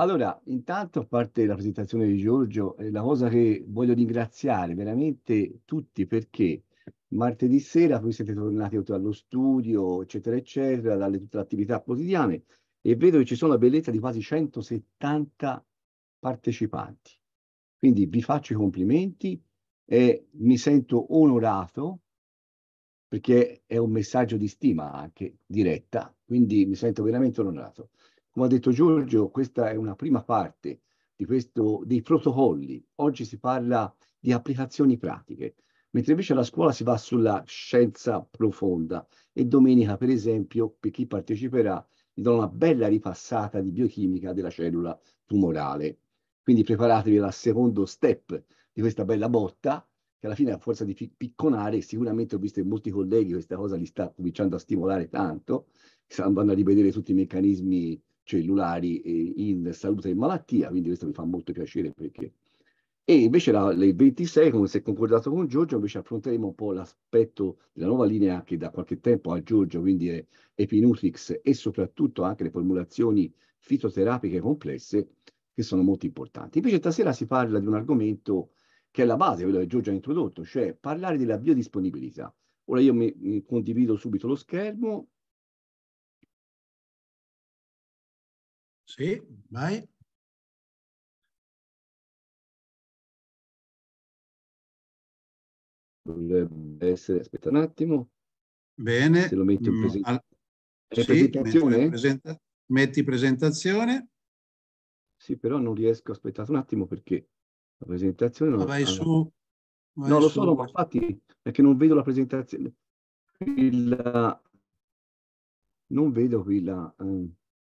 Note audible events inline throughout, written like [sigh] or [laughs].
Allora, intanto a parte la presentazione di Giorgio, eh, la cosa che voglio ringraziare veramente tutti perché martedì sera voi siete tornati allo studio, eccetera, eccetera, dalle tutte le attività quotidiane e vedo che ci sono la bellezza di quasi 170 partecipanti. Quindi vi faccio i complimenti e mi sento onorato perché è un messaggio di stima anche diretta, quindi mi sento veramente onorato. Come ha detto Giorgio, questa è una prima parte di questo, dei protocolli. Oggi si parla di applicazioni pratiche, mentre invece alla scuola si va sulla scienza profonda e domenica, per esempio, per chi parteciperà, vi do una bella ripassata di biochimica della cellula tumorale. Quindi preparatevi al secondo step di questa bella botta, che alla fine a forza di picconare, sicuramente ho visto in molti colleghi questa cosa li sta cominciando a stimolare tanto, stanno andando a rivedere tutti i meccanismi cellulari in salute e malattia, quindi questo mi fa molto piacere perché... E invece la, le 26, come si è concordato con Giorgio, invece affronteremo un po' l'aspetto della nuova linea che da qualche tempo a Giorgio, quindi è Epinutrix e soprattutto anche le formulazioni fitoterapiche complesse che sono molto importanti. Invece stasera si parla di un argomento che è la base, quello che Giorgio ha introdotto, cioè parlare della biodisponibilità. Ora io mi, mi condivido subito lo schermo Sì, vai. Dovrebbe essere, aspetta un attimo. Bene. Se lo metto in mm, presentazione. Al... Sì, presentazione? Metti, presenta... metti presentazione. Sì, però non riesco, aspettate un attimo perché la presentazione... Non... Vai su. Vai no, lo so, ma infatti è che non vedo la presentazione. La... Non vedo qui la... Eh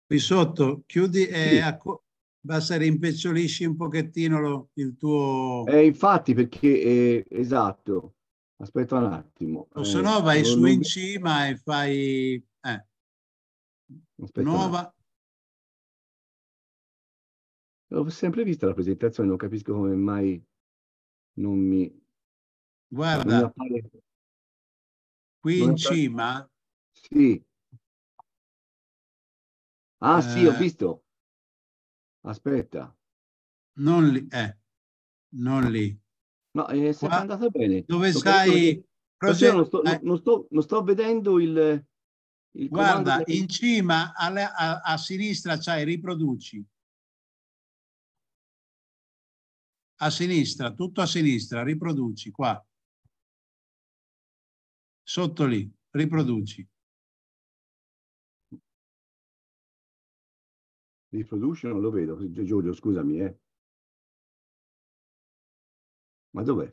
qui sotto, chiudi e sì. basta rimpecciolisci un pochettino lo, il tuo... Eh, infatti, perché, eh, esatto, aspetta un attimo. O se eh, no vai su in cima e fai... Eh. Aspetta nuova... L'ho sempre vista la presentazione, non capisco come mai non mi... Guarda, non mi appare... qui non in appare... cima... Sì. Ah, eh, sì, ho eh. visto. Aspetta. Non lì, eh. Non lì. No, eh, sei Qua, andato bene. Dove sto sai... non, sto, eh. non, sto, non, sto, vedendo il... il Guarda, del... in cima alla, a, a, sinistra c'hai riproduci. A sinistra, tutto a sinistra, riproduci qua. Sotto lì, riproduci. Reproduction non lo vedo, Giulio, scusami, eh. Ma dov'è?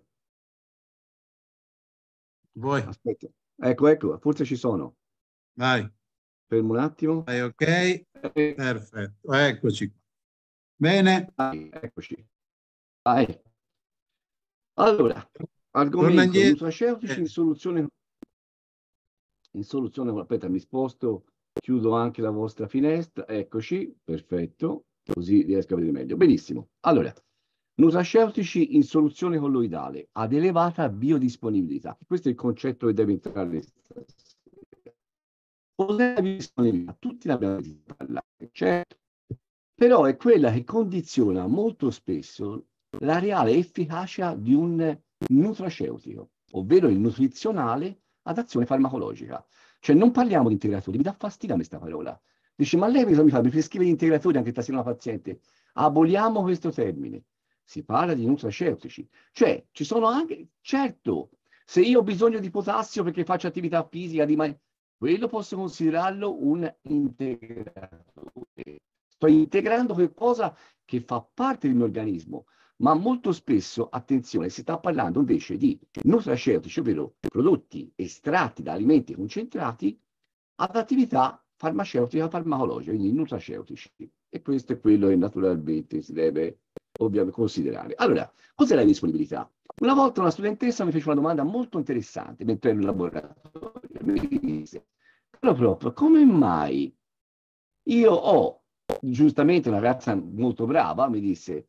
Voi. Aspetta. Ecco, ecco, forse ci sono. Vai. Fermo un attimo. Vai, ok. Perfetto, eccoci. Bene. Vai, eccoci. Vai. Allora, argomento nutraceutica eh. in soluzione... In soluzione, aspetta, mi sposto Chiudo anche la vostra finestra, eccoci, perfetto, così riesco a vedere meglio. Benissimo, allora, nutraceutici in soluzione colloidale ad elevata biodisponibilità. Questo è il concetto che deve entrare stasera. biodisponibilità, tutti ne abbiamo parlato, certo, però è quella che condiziona molto spesso la reale efficacia di un nutraceutico, ovvero il nutrizionale ad azione farmacologica. Cioè non parliamo di integratori, mi dà fastidio a me questa parola. Dice, ma lei cosa mi fa? Mi prescrive gli integratori anche stasera una paziente. Aboliamo questo termine. Si parla di nutraceutici. Cioè, ci sono anche, certo, se io ho bisogno di potassio perché faccio attività fisica, di man... quello posso considerarlo un integratore. Sto integrando qualcosa che fa parte del mio organismo ma molto spesso, attenzione, si sta parlando invece di nutraceutici, cioè ovvero prodotti estratti da alimenti concentrati ad attività farmaceutica farmacologica, quindi nutraceutici. E questo è quello che naturalmente si deve ovviamente considerare. Allora, cos'è la disponibilità? Una volta una studentessa mi fece una domanda molto interessante mentre ero in laboratorio. Mi disse, però proprio, come mai io ho, giustamente una ragazza molto brava, mi disse,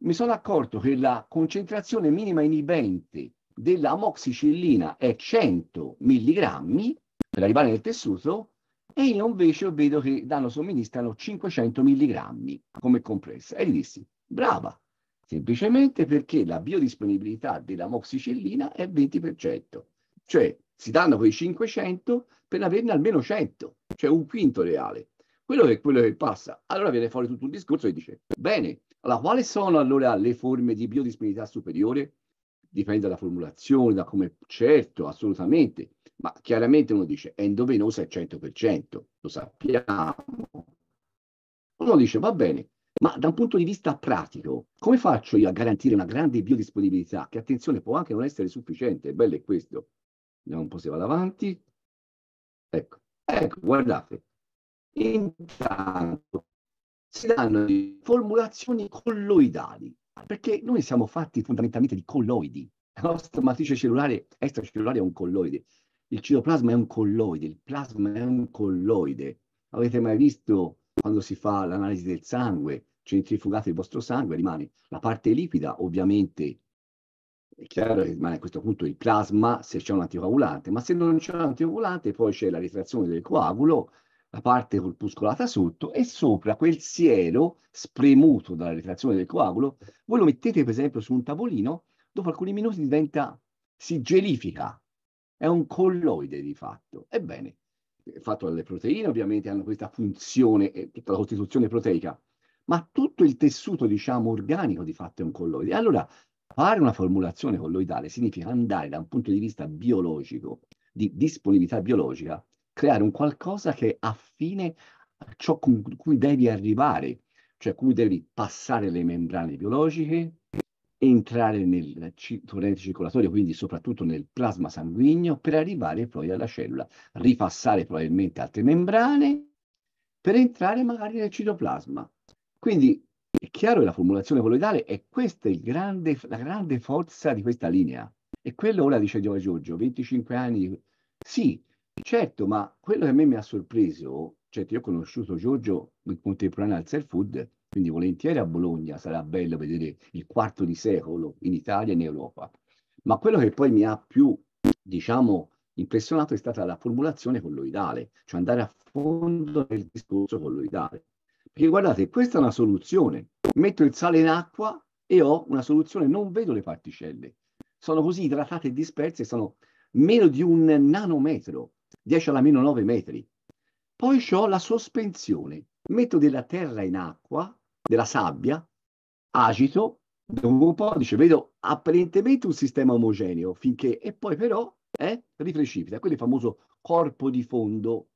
mi sono accorto che la concentrazione minima inibente della moxicillina è 100 mg per arrivare nel tessuto e io invece vedo che danno somministrano 500 mg come compressa. E gli dissi, brava, semplicemente perché la biodisponibilità della moxicillina è 20%, cioè si danno quei 500 per averne almeno 100, cioè un quinto reale. Quello è quello che passa. Allora viene fuori tutto un discorso e dice, bene, allora, quali sono allora le forme di biodisponibilità superiore? Dipende dalla formulazione, da come, certo, assolutamente, ma chiaramente uno dice endovenosa è 100%, lo sappiamo. Uno dice va bene, ma da un punto di vista pratico, come faccio io a garantire una grande biodisponibilità che, attenzione, può anche non essere sufficiente? Bello è questo. Vediamo un po' se vado avanti. Ecco, ecco, guardate. Intanto, si danno formulazioni colloidali, perché noi siamo fatti fondamentalmente di colloidi. La nostra matrice cellulare extracellulare è un colloide, il citoplasma è un colloide, il plasma è un colloide. Avete mai visto quando si fa l'analisi del sangue, centrifugate il vostro sangue, rimane la parte liquida, ovviamente è chiaro che rimane a questo punto il plasma se c'è un anticoagulante, ma se non c'è un anticoagulante poi c'è la ritrazione del coagulo la parte corpuscolata sotto e sopra quel siero spremuto dalla retrazione del coagulo, voi lo mettete per esempio su un tavolino, dopo alcuni minuti diventa, si gelifica, è un colloide di fatto. Ebbene, fatto dalle proteine ovviamente hanno questa funzione, eh, tutta la costituzione proteica, ma tutto il tessuto diciamo organico di fatto è un colloide. Allora, fare una formulazione colloidale significa andare da un punto di vista biologico, di disponibilità biologica, creare un qualcosa che affine a ciò con cui devi arrivare, cioè cui devi passare le membrane biologiche, entrare nel torrente circolatorio, quindi soprattutto nel plasma sanguigno, per arrivare poi alla cellula, ripassare probabilmente altre membrane per entrare magari nel citoplasma. Quindi è chiaro che la formulazione colloidale è questa è grande, la grande forza di questa linea. E quello ora dice Giorgio, 25 anni, sì, Certo, ma quello che a me mi ha sorpreso, certo io ho conosciuto Giorgio in contemporanea al self food, quindi volentieri a Bologna sarà bello vedere il quarto di secolo in Italia e in Europa, ma quello che poi mi ha più, diciamo, impressionato è stata la formulazione colloidale, cioè andare a fondo nel discorso colloidale. Perché guardate, questa è una soluzione. Metto il sale in acqua e ho una soluzione, non vedo le particelle. Sono così idratate e disperse, sono meno di un nanometro. 10 alla meno 9 metri. Poi ho la sospensione, metto della terra in acqua, della sabbia, agito, dopo un po' dice, vedo apparentemente un sistema omogeneo, finché, e poi però, eh, riprecipita, quello è il famoso corpo di fondo.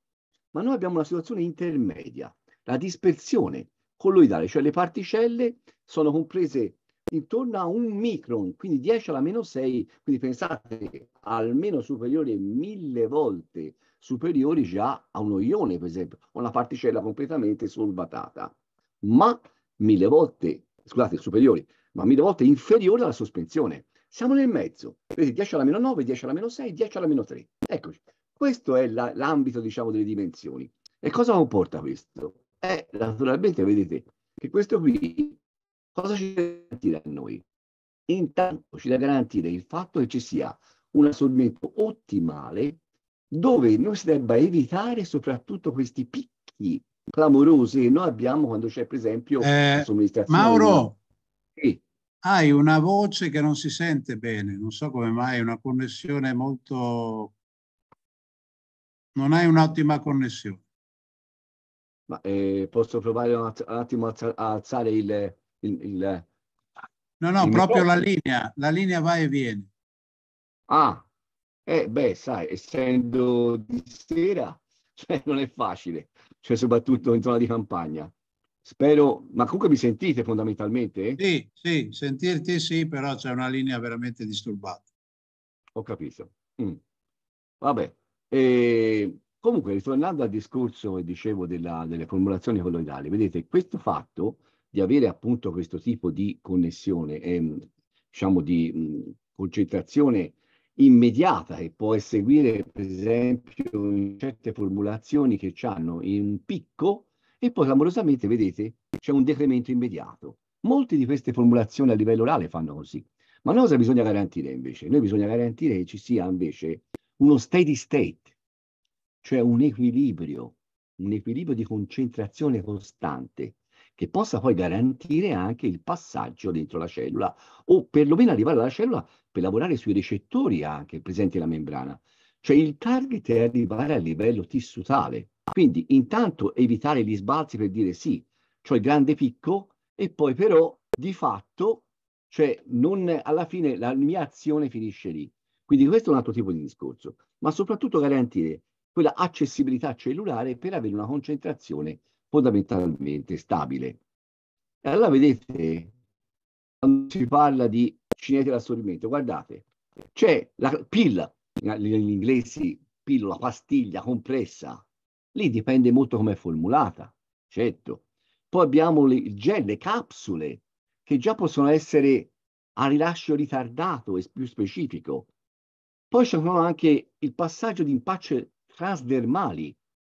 Ma noi abbiamo una situazione intermedia, la dispersione colloidale, cioè le particelle sono comprese intorno a un micron, quindi 10 alla meno 6, quindi pensate almeno superiore mille volte superiori già a uno ione, per esempio, a una particella completamente solvatata, ma mille volte, scusate, superiori, ma mille volte inferiore alla sospensione. Siamo nel mezzo, vedete 10 alla meno 9, 10 alla meno 6, 10 alla meno 3. Eccoci, questo è la, l'ambito, diciamo, delle dimensioni. E cosa comporta questo? Eh, naturalmente, vedete che questo qui Cosa ci deve garantire a noi? Intanto ci deve garantire il fatto che ci sia un assorbimento ottimale dove noi si debba evitare soprattutto questi picchi clamorosi che noi abbiamo quando c'è per esempio eh, Mauro, sì. hai una voce che non si sente bene, non so come mai, una connessione molto... non hai un'ottima connessione. Ma, eh, posso provare un, att un attimo a alzare il, il, il No, no, proprio la linea, la linea va e viene. Ah, eh, beh, sai, essendo di sera, [laughs] cioè, non è facile, cioè, soprattutto in zona di campagna. Spero, ma comunque mi sentite fondamentalmente? Eh? Sì, sì, sentirti sì, però c'è una linea veramente disturbata. Ho capito. Mm. Vabbè, e, ehm, comunque ritornando al discorso, dicevo, della, delle formulazioni colloidali, vedete, questo fatto di avere appunto questo tipo di connessione, ehm, diciamo di mh, concentrazione immediata che può seguire per esempio in certe formulazioni che hanno in picco e poi clamorosamente vedete c'è un decremento immediato. Molte di queste formulazioni a livello orale fanno così, ma noi cosa bisogna garantire invece? Noi bisogna garantire che ci sia invece uno steady state, cioè un equilibrio, un equilibrio di concentrazione costante che possa poi garantire anche il passaggio dentro la cellula o perlomeno arrivare alla cellula per lavorare sui recettori anche presenti nella membrana. Cioè il target è arrivare a livello tissutale. Quindi intanto evitare gli sbalzi per dire sì, cioè il grande picco e poi però di fatto cioè non, alla fine la mia azione finisce lì. Quindi questo è un altro tipo di discorso, ma soprattutto garantire quella accessibilità cellulare per avere una concentrazione fondamentalmente stabile. E allora vedete, quando si parla di cinete d'assorbimento, guardate, c'è la pill, gli inglesi pillola, pastiglia, compressa, lì dipende molto come è formulata, certo. Poi abbiamo le gel, le capsule, che già possono essere a rilascio ritardato e più specifico. Poi c'è anche il passaggio di impacce transdermali,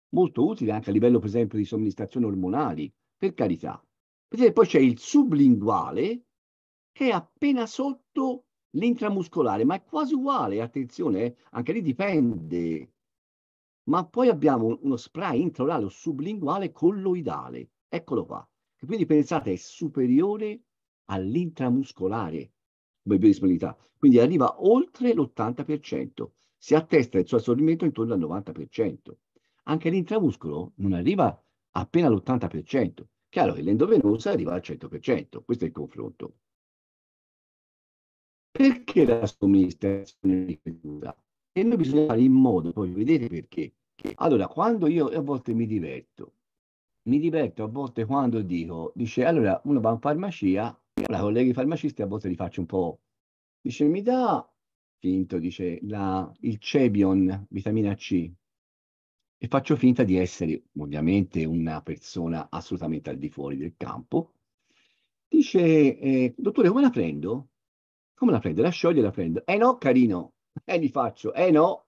molto utile anche a livello per esempio di somministrazione ormonali, per carità. Vedete, poi c'è il sublinguale che è appena sotto l'intramuscolare, ma è quasi uguale, attenzione, eh, anche lì dipende. Ma poi abbiamo uno spray intraorale o sublinguale colloidale, eccolo qua, che quindi pensate è superiore all'intramuscolare come biodisponibilità, quindi arriva oltre l'80%, si attesta il suo assorbimento intorno al 90% anche l'intramuscolo non arriva appena all'80%. Chiaro che l'endovenosa arriva al 100%, questo è il confronto. Perché la somministrazione di ripetuta? E noi bisogna fare in modo, poi vedete perché. Allora, quando io a volte mi diverto, mi diverto a volte quando dico, dice, allora uno va in farmacia, io la colleghi farmacisti a volte gli faccio un po', dice, mi dà, finto, dice, la, il Cebion, vitamina C, e faccio finta di essere ovviamente una persona assolutamente al di fuori del campo. Dice, eh, dottore, come la prendo? Come la prendo? La scioglio e la prendo. Eh no, carino, [laughs] eh gli faccio, eh no.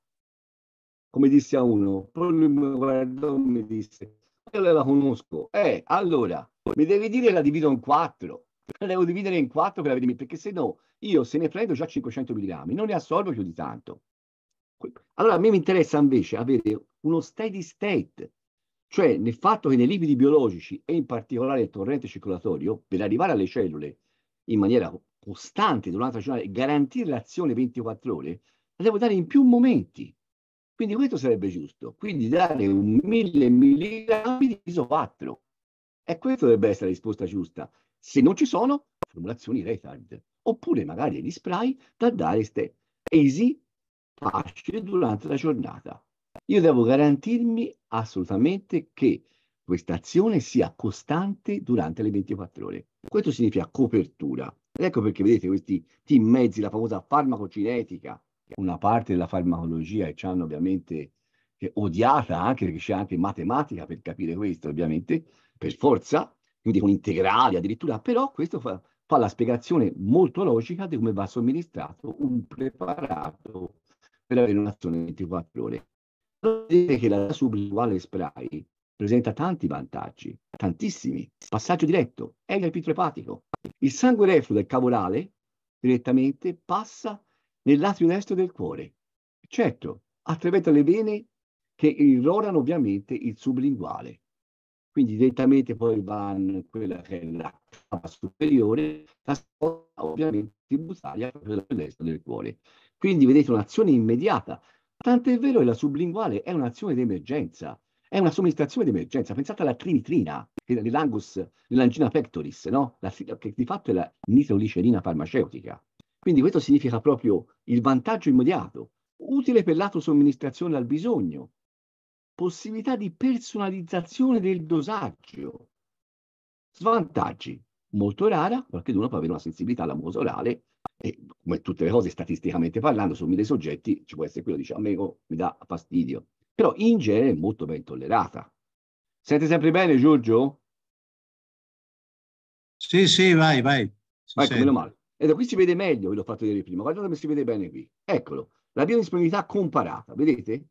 Come disse a uno, poi lui mi guardò e mi disse, io la conosco. Eh, allora, mi devi dire la divido in quattro. La devo dividere in quattro per la perché se no io se ne prendo già 500 mg, non ne assorbo più di tanto. Allora a me mi interessa invece avere uno steady state, cioè nel fatto che nei liquidi biologici e in particolare il torrente circolatorio, per arrivare alle cellule in maniera costante durante la giornata e garantire l'azione 24 ore, la devo dare in più momenti. Quindi questo sarebbe giusto. Quindi dare un 1000 milligrammi di ISO 4. E questa dovrebbe essere la risposta giusta. Se non ci sono, formulazioni retard. Oppure magari gli spray da dare ste easy facile durante la giornata. Io devo garantirmi assolutamente che questa azione sia costante durante le 24 ore. Questo significa copertura. Ed ecco perché vedete questi team mezzi, la famosa farmacocinetica, una parte della farmacologia e ci hanno ovviamente odiata anche perché c'è anche matematica per capire questo, ovviamente, per forza, quindi con integrali addirittura, però questo fa, fa la spiegazione molto logica di come va somministrato un preparato per avere un'azione 24 ore. Vedete che la sublinguale spray presenta tanti vantaggi, tantissimi. Passaggio diretto, è elia epatico. Il sangue refluo del cavorale direttamente passa nel lato destro del cuore. Certo, attraverso le vene che irrorano ovviamente il sublinguale. Quindi direttamente poi va in quella che è la cava superiore, la sposta ovviamente tributaria per il del cuore. Quindi vedete un'azione immediata. Tant'è vero che la sublinguale è un'azione d'emergenza, è una somministrazione d'emergenza. Pensate alla trinitrina, l'angus, l'angina pectoris, no? la, che di fatto è la nitroglicerina farmaceutica. Quindi questo significa proprio il vantaggio immediato, utile per l'autosomministrazione al bisogno, possibilità di personalizzazione del dosaggio. Svantaggi, molto rara, qualcuno può avere una sensibilità alla mucosa orale e come tutte le cose, statisticamente parlando, su mille soggetti ci può essere quello che dice a me oh, mi dà fastidio. Però in genere è molto ben tollerata. Sente sempre bene, Giorgio? Sì, sì, vai, vai. ecco, meno male. E da qui si vede meglio, ve l'ho fatto vedere prima. Guardate come si vede bene qui. Eccolo, la biodisponibilità comparata, vedete?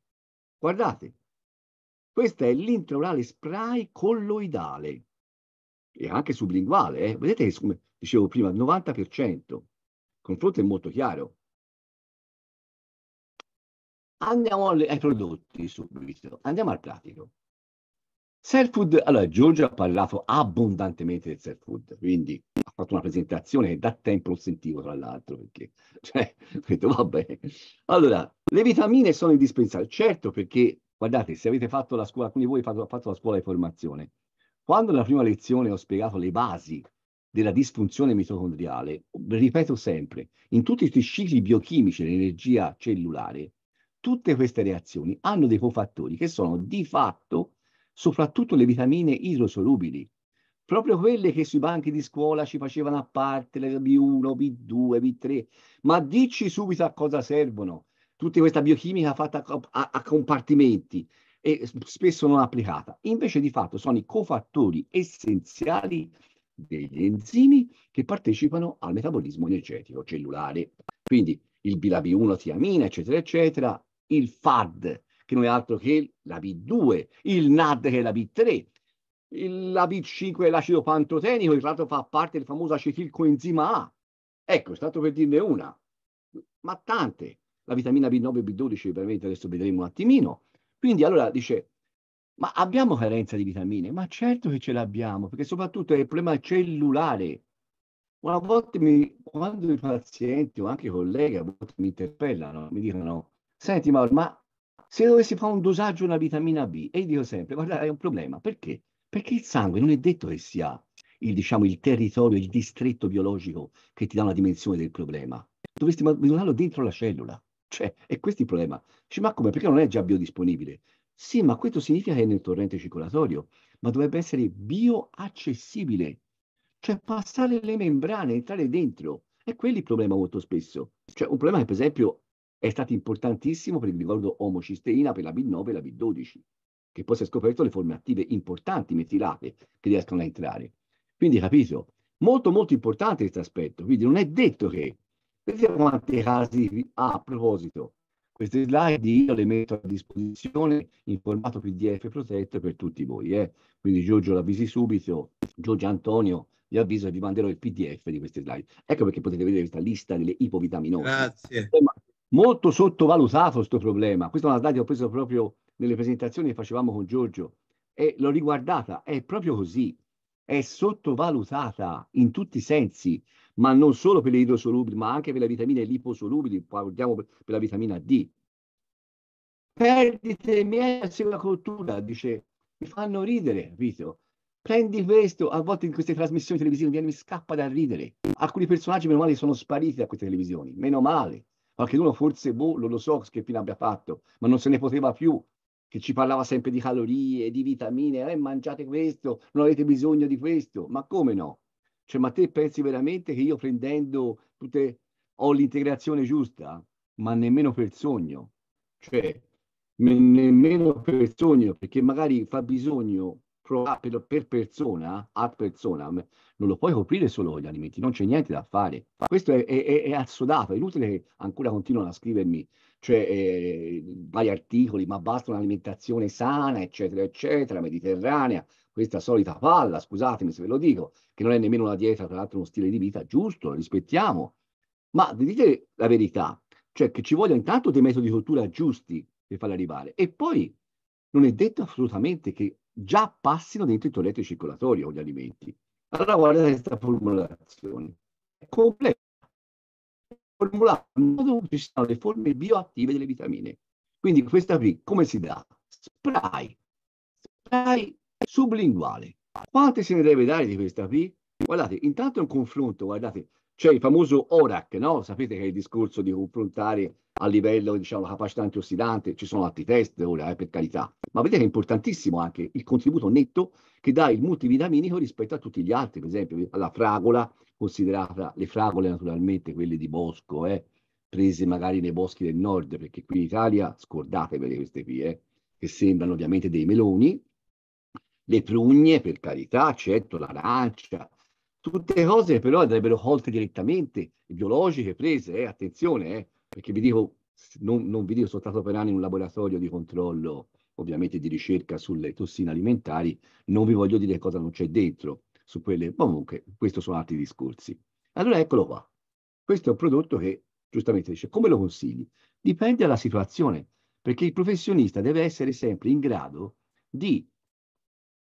Guardate. Questa è l'intraorale spray colloidale e anche sublinguale. Eh? Vedete come dicevo prima, il 90% confronto è molto chiaro. Andiamo ai prodotti subito, andiamo al pratico. Self food, allora Giorgio ha parlato abbondantemente del self food, quindi ha fatto una presentazione che da tempo lo sentivo tra l'altro, perché [laughs] cioè, ho detto vabbè. Allora, le vitamine sono indispensabili, certo perché guardate, se avete fatto la scuola, alcuni di voi hanno fatto la scuola di formazione, quando nella prima lezione ho spiegato le basi della disfunzione mitocondriale, ripeto sempre, in tutti i cicli biochimici dell'energia cellulare, tutte queste reazioni hanno dei cofattori che sono di fatto soprattutto le vitamine idrosolubili, proprio quelle che sui banchi di scuola ci facevano a parte, le B1, B2, B3, ma dici subito a cosa servono tutta questa biochimica fatta a, a compartimenti e spesso non applicata. Invece di fatto sono i cofattori essenziali degli enzimi che partecipano al metabolismo energetico cellulare. Quindi il bilabiono, tiamina, eccetera, eccetera, il FAD, che non è altro che la B2, il NAD, che è la B3, il, la B5 è l'acido pantotenico, che tra l'altro fa parte del famoso acetilcoenzima A. Ecco, è stato per dirne una, ma tante. La vitamina B9 e B12 veramente adesso vedremo un attimino. Quindi allora dice ma abbiamo carenza di vitamine? Ma certo che ce l'abbiamo, perché soprattutto è il problema cellulare. Una volta mi, quando i pazienti o anche i colleghi a volte mi interpellano, mi dicono, senti Mauro, ma se dovessi fare un dosaggio di una vitamina B, e io dico sempre, guarda, è un problema. Perché? Perché il sangue non è detto che sia il, diciamo, il territorio, il distretto biologico che ti dà una dimensione del problema. Dovresti misurarlo dentro la cellula. Cioè, è questo il problema. Dici, ma come? Perché non è già biodisponibile? Sì, ma questo significa che è nel torrente circolatorio, ma dovrebbe essere bioaccessibile, cioè passare le membrane, entrare dentro. È quello il problema molto spesso. Cioè un problema che per esempio è stato importantissimo per il ricordo omocisteina, per la B9 e la B12, che poi si è scoperto le forme attive importanti, metilate, che riescono a entrare. Quindi capito? Molto molto importante questo aspetto, quindi non è detto che... Vediamo quanti casi, ah, a proposito, queste slide io le metto a disposizione in formato PDF protetto per tutti voi. Eh? Quindi Giorgio l'avvisi subito, Giorgio Antonio vi avviso e vi manderò il PDF di queste slide. Ecco perché potete vedere questa lista delle ipovitaminose. Grazie. Molto sottovalutato questo problema. Questa è una slide che ho preso proprio nelle presentazioni che facevamo con Giorgio e l'ho riguardata. È proprio così è sottovalutata in tutti i sensi, ma non solo per le idrosolubili, ma anche per le vitamine liposolubili, parliamo per la vitamina D. Perdite miei sulla cultura, dice, mi fanno ridere, Vito. Prendi questo, a volte in queste trasmissioni televisive mi scappa da ridere. Alcuni personaggi, meno male, sono spariti da queste televisioni, meno male. Qualcuno forse, boh, non lo so che fine abbia fatto, ma non se ne poteva più che ci parlava sempre di calorie, di vitamine, eh, mangiate questo, non avete bisogno di questo, ma come no? Cioè, ma te pensi veramente che io prendendo tutte, ho l'integrazione giusta? Ma nemmeno per sogno, cioè, nemmeno per sogno, perché magari fa bisogno proprio per persona, ad persona, non lo puoi coprire solo con gli alimenti, non c'è niente da fare. Questo è, è, è assodato, è inutile che ancora continuano a scrivermi cioè eh, vari articoli, ma basta un'alimentazione sana, eccetera, eccetera, mediterranea, questa solita palla, scusatemi se ve lo dico, che non è nemmeno una dieta, tra l'altro uno stile di vita, giusto, lo rispettiamo, ma dite la verità, cioè che ci vogliono intanto dei metodi di cottura giusti per farli arrivare, e poi non è detto assolutamente che già passino dentro i toiletti circolatori o gli alimenti. Allora guardate questa formulazione, è complessa formulato ci siano le forme bioattive delle vitamine. Quindi questa qui come si dà? Spray, spray sublinguale. Quante se ne deve dare di questa qui? Guardate, intanto è un confronto, guardate, c'è il famoso ORAC, no? Sapete che è il discorso di confrontare a livello, diciamo, la capacità antiossidante, ci sono altri test ora, eh, per carità. Ma vedete che è importantissimo anche il contributo netto che dà il multivitaminico rispetto a tutti gli altri, per esempio la fragola, considerata le fragole naturalmente, quelle di bosco, eh, prese magari nei boschi del nord, perché qui in Italia, scordatevele queste qui, eh, che sembrano ovviamente dei meloni, le prugne, per carità, certo, l'arancia, tutte cose che però andrebbero colte direttamente, biologiche, prese, eh, attenzione, eh, perché vi dico, non, non vi dico, sono stato per anni in un laboratorio di controllo, ovviamente di ricerca sulle tossine alimentari, non vi voglio dire cosa non c'è dentro su quelle, comunque, questi sono altri discorsi. Allora eccolo qua. Questo è un prodotto che giustamente dice, come lo consigli? Dipende dalla situazione, perché il professionista deve essere sempre in grado di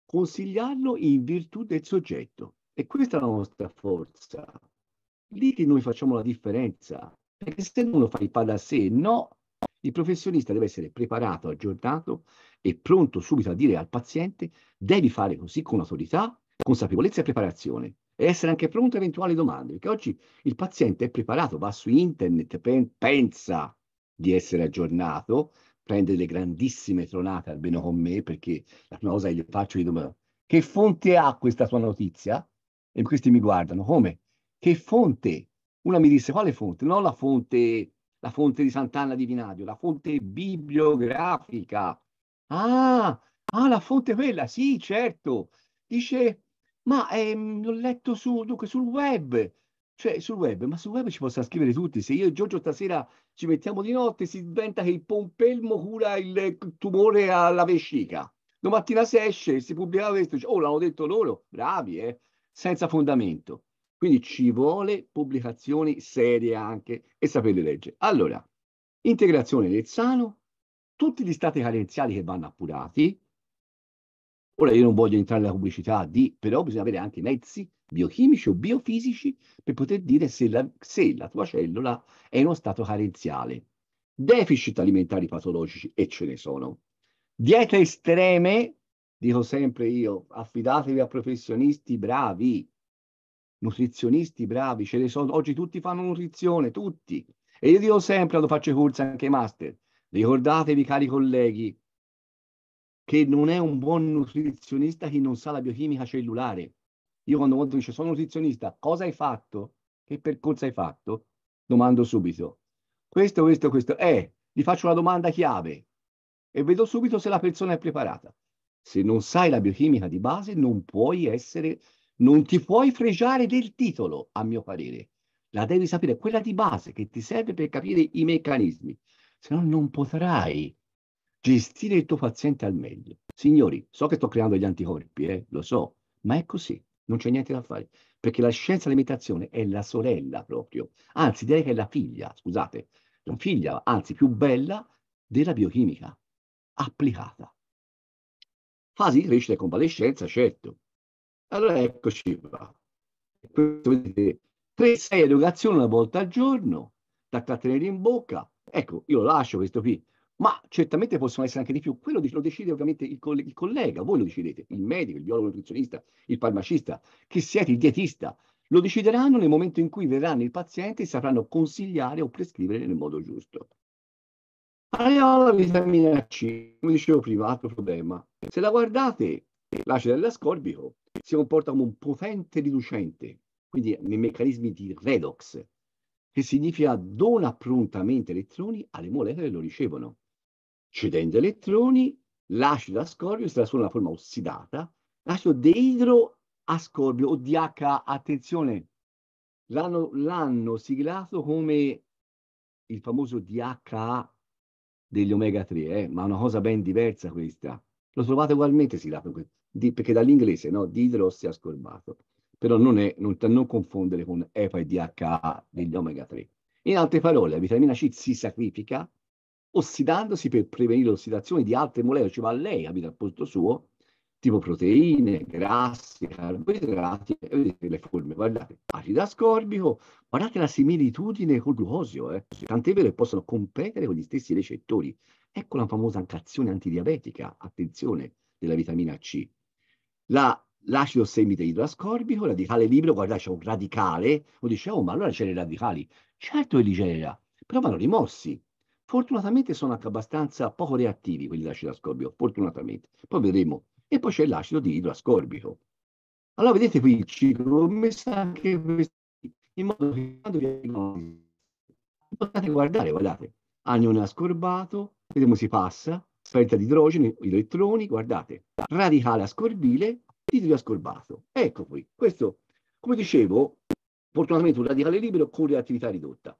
consigliarlo in virtù del soggetto. E questa è la nostra forza. Lì che noi facciamo la differenza. Perché se uno fa il fa da sé, no, il professionista deve essere preparato, aggiornato e pronto subito a dire al paziente devi fare così con autorità, consapevolezza e preparazione e essere anche pronto a eventuali domande, perché oggi il paziente è preparato, va su internet, pen- pensa di essere aggiornato, prende delle grandissime tronate, almeno con me, perché la prima cosa che gli faccio gli domando che fonte ha questa tua notizia? E questi mi guardano come? Che fonte? Una mi disse quale fonte? Non la fonte, la fonte di Sant'Anna di Vinadio, la fonte bibliografica. Ah, ah, la fonte quella, sì, certo. Dice, ma ehm, l'ho letto su, dunque, sul web, cioè sul web, ma sul web ci possono scrivere tutti. Se io e Giorgio stasera ci mettiamo di notte, si diventa che il pompelmo cura il tumore alla vescica. Domattina si esce, si pubblica questo, oh, l'hanno detto loro, bravi, eh, senza fondamento. Quindi ci vuole pubblicazioni serie anche e saperle leggere. Allora, integrazione del sano, tutti gli stati carenziali che vanno appurati. Ora io non voglio entrare nella pubblicità di, però bisogna avere anche mezzi biochimici o biofisici per poter dire se la, se la tua cellula è in uno stato carenziale. Deficit alimentari patologici, e ce ne sono. Diete estreme, dico sempre io, affidatevi a professionisti bravi, nutrizionisti bravi, ce ne sono, oggi tutti fanno nutrizione, tutti. E io dico sempre, lo faccio i corsi anche ai master, ricordatevi cari colleghi, che non è un buon nutrizionista chi non sa la biochimica cellulare. Io quando uno dice sono nutrizionista, cosa hai fatto? Che percorso hai fatto? Domando subito. Questo, questo, questo. Eh, gli faccio una domanda chiave e vedo subito se la persona è preparata. Se non sai la biochimica di base, non puoi essere non ti puoi fregiare del titolo, a mio parere. La devi sapere, quella di base che ti serve per capire i meccanismi, se no non potrai gestire il tuo paziente al meglio. Signori, so che sto creando gli anticorpi, eh, lo so, ma è così, non c'è niente da fare, perché la scienza dell'imitazione è la sorella proprio, anzi direi che è la figlia, scusate, la figlia, anzi più bella della biochimica applicata. Fasi di crescita e convalescenza, certo, allora eccoci qua. Questo, vedete, 3-6 educazione una volta al giorno, da trattenere in bocca. Ecco, io lascio questo qui, ma certamente possono essere anche di più. Quello lo decide ovviamente il, coll il collega, voi lo decidete, il medico, il biologo il nutrizionista, il farmacista, chi siete, il dietista. Lo decideranno nel momento in cui verranno il paziente e sapranno consigliare o prescrivere nel modo giusto. Allora, alla vitamina C, come dicevo prima, altro problema. Se la guardate, l'acido dell'ascorbico si comporta come un potente riducente, quindi nei meccanismi di redox, che significa dona prontamente elettroni alle molecole che lo ricevono. Cedendo elettroni, l'acido ascorbio si trasforma in una forma ossidata, l'acido deidroascorbio o DH, attenzione, l'hanno, l'hanno siglato come il famoso DHA degli omega 3, eh? ma è una cosa ben diversa questa. Lo trovate ugualmente siglato in, di, perché dall'inglese no, didro sia scorbato, però non, è, non, non confondere con EPA e DHA degli omega 3. In altre parole, la vitamina C si sacrifica ossidandosi per prevenire l'ossidazione di altre molecole, cioè ma lei abita al posto suo, tipo proteine, grassi, carboidrati, e vedete le forme, guardate, acido ascorbico, guardate la similitudine col glucosio, eh? tant'è vero che possono competere con gli stessi recettori. Ecco la famosa ancazione antidiabetica, attenzione, della vitamina C la, l'acido semite idroascorbico, radicale libero, guardate c'è un radicale, uno dice oh ma allora c'erano i radicali, certo che li c'era, però vanno rimossi. Fortunatamente sono anche abbastanza poco reattivi quelli dell'acido ascorbico, fortunatamente, poi vedremo. E poi c'è l'acido di idroascorbico. Allora vedete qui il ciclo, ho messo anche questi, in modo che quando vi potete guardare, guardate, anione ascorbato, vediamo si passa, stretta di idrogeno, elettroni, guardate, radicale ascorbile, titrio ascorbato. Ecco qui, questo, come dicevo, fortunatamente un radicale libero con reattività ridotta.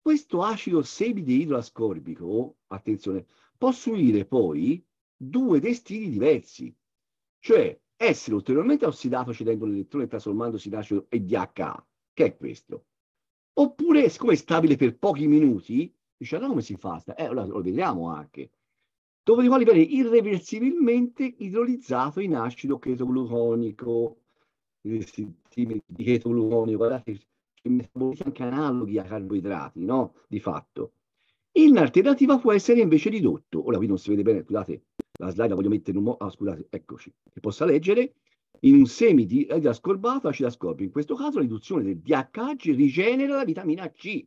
Questo acido semidehidroascorbico, attenzione, può subire poi due destini diversi, cioè essere ulteriormente ossidato cedendo l'elettrone trasformandosi in acido e DHA, che è questo. Oppure, siccome è stabile per pochi minuti, diciamo, ah, allora come si fa? Eh, allora lo vediamo anche dopo di quali viene irreversibilmente idrolizzato in acido chetogluconico. Gli sistemi di chetogluconio, guardate, che metabolizza anche analoghi a carboidrati, no? Di fatto. In alternativa può essere invece ridotto. Ora qui non si vede bene, scusate, la slide la voglio mettere in un modo, ah, scusate, eccoci, che possa leggere. In un semi di acido ascorbato, acido ascorbico, in questo caso la riduzione del DHG rigenera la vitamina C,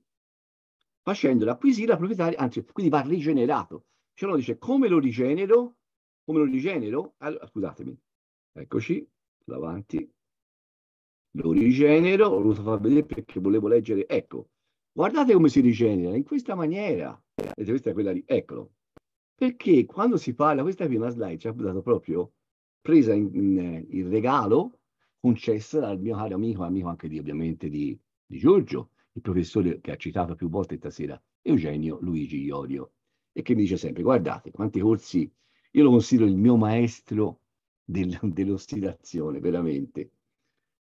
facendola acquisire la proprietà, anzi, quindi va rigenerato Ciano dice come lo rigenero, come lo rigenero, allora, scusatemi, eccoci, davanti, lo rigenero, ho voluto far vedere perché volevo leggere, ecco, guardate come si rigenera, in questa maniera, questa è quella lì, eccolo, perché quando si parla, questa prima slide, ci ha dato proprio presa in, in, eh, il regalo concessa dal mio caro amico, amico anche di, ovviamente di, di Giorgio, il professore che ha citato più volte stasera, Eugenio Luigi Iorio e che mi dice sempre, guardate, quanti corsi, io lo considero il mio maestro del, [laughs] dell'ossidazione, veramente.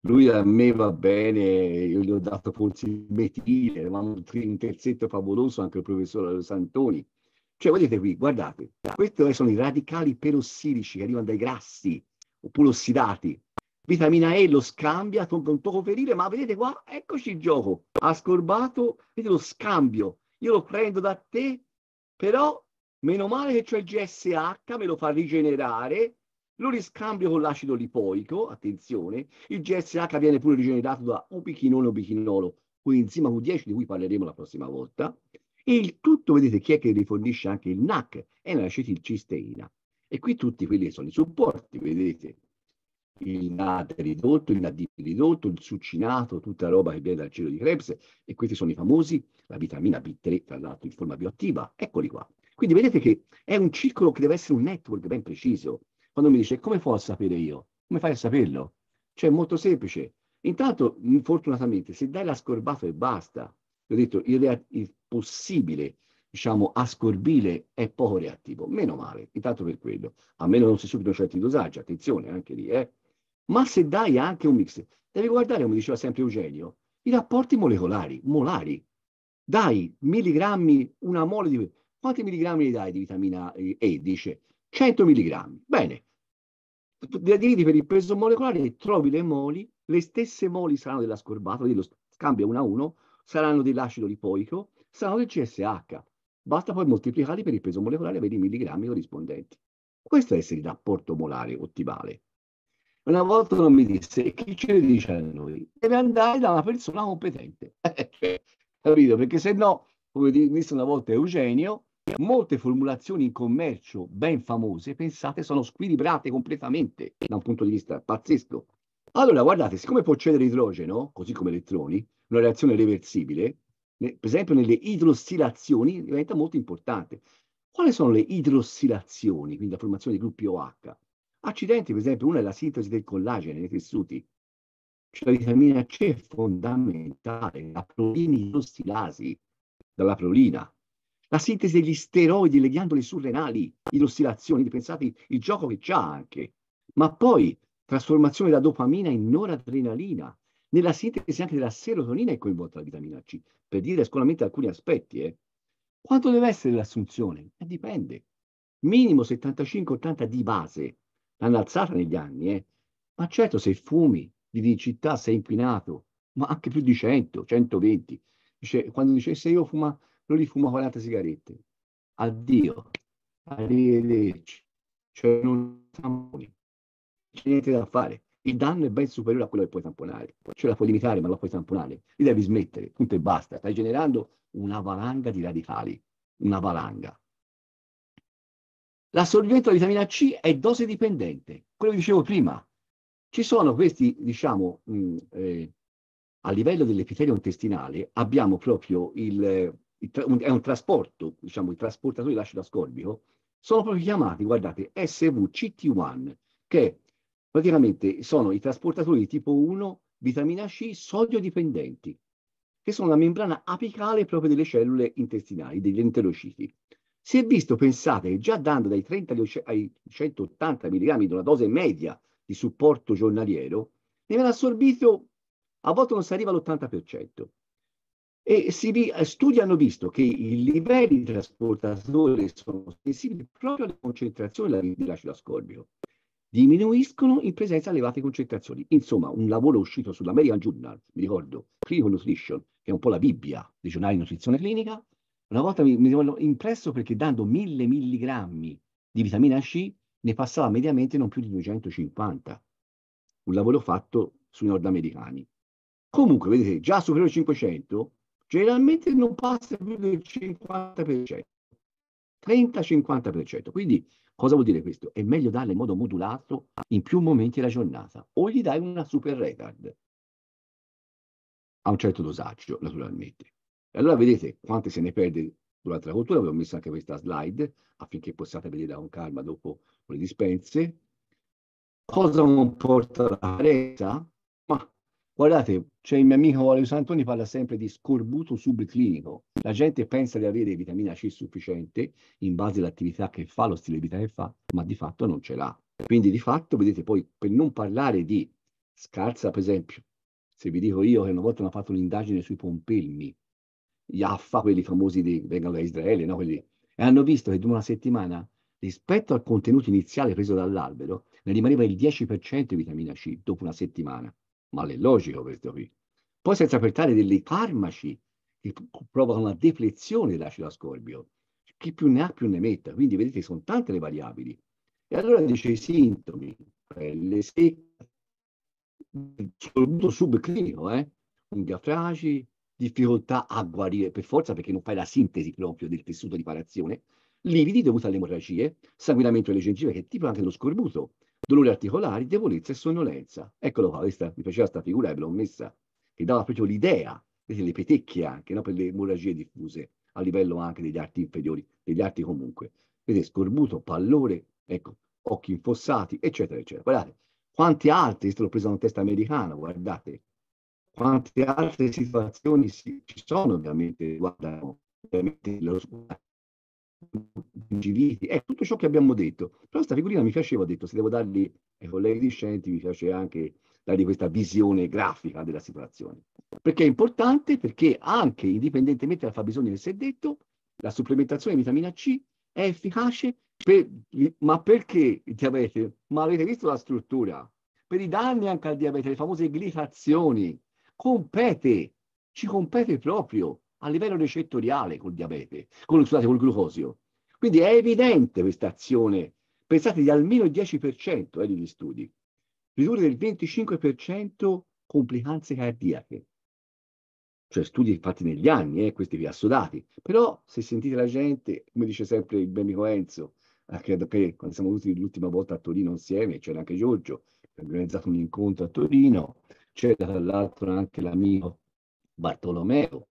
Lui a me va bene, io gli ho dato corsi metile, eravamo un terzetto favoloso, anche il professore Santoni. Cioè, vedete qui, guardate, questi sono i radicali perossidici che arrivano dai grassi, oppure ossidati. Vitamina E lo scambia con un poco ferile, ma vedete qua, eccoci il gioco. Ha scorbato, vedete lo scambio. Io lo prendo da te però meno male che c'è il GSH, me lo fa rigenerare, lo riscambio con l'acido lipoico, attenzione, il GSH viene pure rigenerato da ubichinone o ubichinolo, qui coenzima Q10 di cui parleremo la prossima volta, e il tutto, vedete, chi è che rifornisce anche il NAC? È l'acetilcisteina. E qui tutti quelli sono i supporti, vedete, il NAD ridotto, il NAD ridotto, il succinato, tutta roba che viene dal cielo di Krebs e questi sono i famosi, la vitamina B3 tra l'altro in forma bioattiva, eccoli qua. Quindi vedete che è un circolo che deve essere un network ben preciso. Quando mi dice come a sapere io? Come fai a saperlo? Cioè è molto semplice. Intanto, fortunatamente, se dai l'ascorbato e basta, ho detto, il, il possibile diciamo, ascorbile è poco reattivo, meno male, intanto per quello, a meno non si subito certi dosaggi, attenzione anche lì, eh ma se dai anche un mix, devi guardare, come diceva sempre Eugenio, i rapporti molecolari, molari. Dai milligrammi, una mole di... Quanti milligrammi gli dai di vitamina E? Dice 100 milligrammi. Bene. Dividi per il peso molecolare e trovi le moli, le stesse moli saranno della scorbata, lo scambia una a uno, saranno dell'acido lipoico, saranno del CSH. Basta poi moltiplicarli per il peso molecolare e avere i milligrammi corrispondenti. Questo è essere il rapporto molare ottimale. Una volta non mi disse, e chi ce ne dice a noi? Deve andare da una persona competente, [laughs] eh, cioè, capito? Perché se no, come disse una volta Eugenio, molte formulazioni in commercio ben famose, pensate, sono squilibrate completamente da un punto di vista pazzesco. Allora, guardate, siccome può cedere idrogeno, così come elettroni, una reazione reversibile, per esempio nelle idrossilazioni diventa molto importante. Quali sono le idrossilazioni, quindi la formazione di gruppi OH? Accidenti, per esempio, una è la sintesi del collagene nei tessuti. Cioè la vitamina C è fondamentale, la proliniostilasi dalla prolina. La sintesi degli steroidi, le ghiandole surrenali, l'ossilazione, pensate il gioco che c'ha anche. Ma poi trasformazione da dopamina in noradrenalina. Nella sintesi anche della serotonina è coinvolta la vitamina C, per dire solamente alcuni aspetti. Eh. Quanto deve essere l'assunzione? Eh, dipende. Minimo 75-80 di base, l'hanno alzata negli anni, eh. ma certo se fumi di, di città sei inquinato, ma anche più di 100, 120. Dice, quando dicesse io fumo, lui fuma 40 sigarette. Addio, arrivederci. Cioè non tamponi, c'è niente da fare. Il danno è ben superiore a quello che puoi tamponare. Ce la puoi limitare, ma la puoi tamponare. Lì devi smettere, punto e basta. Stai generando una valanga di radicali, una valanga. L'assorbimento della vitamina C è dose dipendente, quello che dicevo prima. Ci sono questi, diciamo, mh, mm, eh, a livello dell'epitelio intestinale abbiamo proprio il, il un, è un trasporto, diciamo, i trasportatori dell'acido acido ascorbico, sono proprio chiamati, guardate, SVCT1, che praticamente sono i trasportatori di tipo 1, vitamina C, sodio dipendenti, che sono la membrana apicale proprio delle cellule intestinali, degli enterociti. Si è visto, pensate, che già dando dai 30 ai 180 mg di una dose media di supporto giornaliero, ne viene assorbito, a volte non si arriva all'80%. E si, eh, studi hanno visto che i livelli di trasportatore sono sensibili proprio alle concentrazioni dell'acido ascorbico. Diminuiscono in presenza di elevate concentrazioni. Insomma, un lavoro uscito sull'American Journal, mi ricordo, Clinical Nutrition, che è un po' la Bibbia dei giornali di nutrizione clinica, una volta mi, mi sono impresso perché dando 1000 milligrammi di vitamina C ne passava mediamente non più di 250. Un lavoro fatto sui nordamericani. Comunque, vedete, già superiore ai 500, generalmente non passa più del 50%, 30-50%. Quindi, cosa vuol dire questo? È meglio darle in modo modulato in più momenti della giornata, o gli dai una super retard, a un certo dosaggio, naturalmente. E allora vedete quante se ne perde durante la cottura, vi ho messo anche questa slide affinché possiate vedere con calma dopo le dispense. Cosa comporta la carenza? Ma guardate, cioè il mio amico Valerio Santoni parla sempre di scorbuto subclinico. La gente pensa di avere vitamina C sufficiente in base all'attività che fa, lo stile di vita che fa, ma di fatto non ce l'ha. Quindi di fatto, vedete poi, per non parlare di scarsa, per esempio, se vi dico io che una volta ho fatto un'indagine sui pompelmi, Jaffa, quelli famosi di, vengono da Israele, no? quelli, e hanno visto che in una settimana, rispetto al contenuto iniziale preso dall'albero, ne rimaneva il 10% di vitamina C dopo una settimana. Ma è logico questo qui. Poi senza portare dei farmaci che provocano una deflezione dell'acido ascorbio. Chi più ne ha più ne metta, quindi vedete sono tante le variabili. E allora dice i sintomi, pelle eh, secca, soprattutto subclinico, eh? unghia fragili, difficoltà a guarire per forza perché non fai la sintesi proprio del tessuto di parazione, lividi dovuti alle emorragie, sanguinamento delle gengive che è tipo anche lo scorbuto, dolori articolari, debolezza e sonnolenza. Eccolo qua, questa, mi piaceva questa figura e ve l'ho messa, che dava proprio l'idea, le petecchie anche, no? per le emorragie diffuse a livello anche degli arti inferiori, degli arti comunque. Vedete, scorbuto, pallore, ecco, occhi infossati, eccetera, eccetera. Guardate, quanti altri, questo l'ho preso da un test americano, guardate, quante altre situazioni si, ci sono ovviamente riguardano veramente lo individui, è tutto ciò che abbiamo detto. Però questa figurina mi piaceva, ho detto, se devo dargli ai colleghi discenti mi piace anche dargli questa visione grafica della situazione. Perché è importante? Perché anche indipendentemente dal fabbisogno che si è detto, la supplementazione di vitamina C è efficace, per, ma perché il diabete? Ma avete visto la struttura? Per i danni anche al diabete, le famose glicazioni, compete, ci compete proprio a livello recettoriale col diabete, con, scusate, col glucosio. Quindi è evidente questa azione, pensate di almeno il 10% eh, degli studi, ridurre del 25% complicanze cardiache. Cioè studi fatti negli anni, eh, questi vi assodati. Però se sentite la gente, come dice sempre il ben amico Enzo, eh, credo che quando siamo venuti l'ultima volta a Torino insieme, c'era anche Giorgio, che ha organizzato un incontro a Torino, c'è dall'altro anche l'amico Bartolomeo.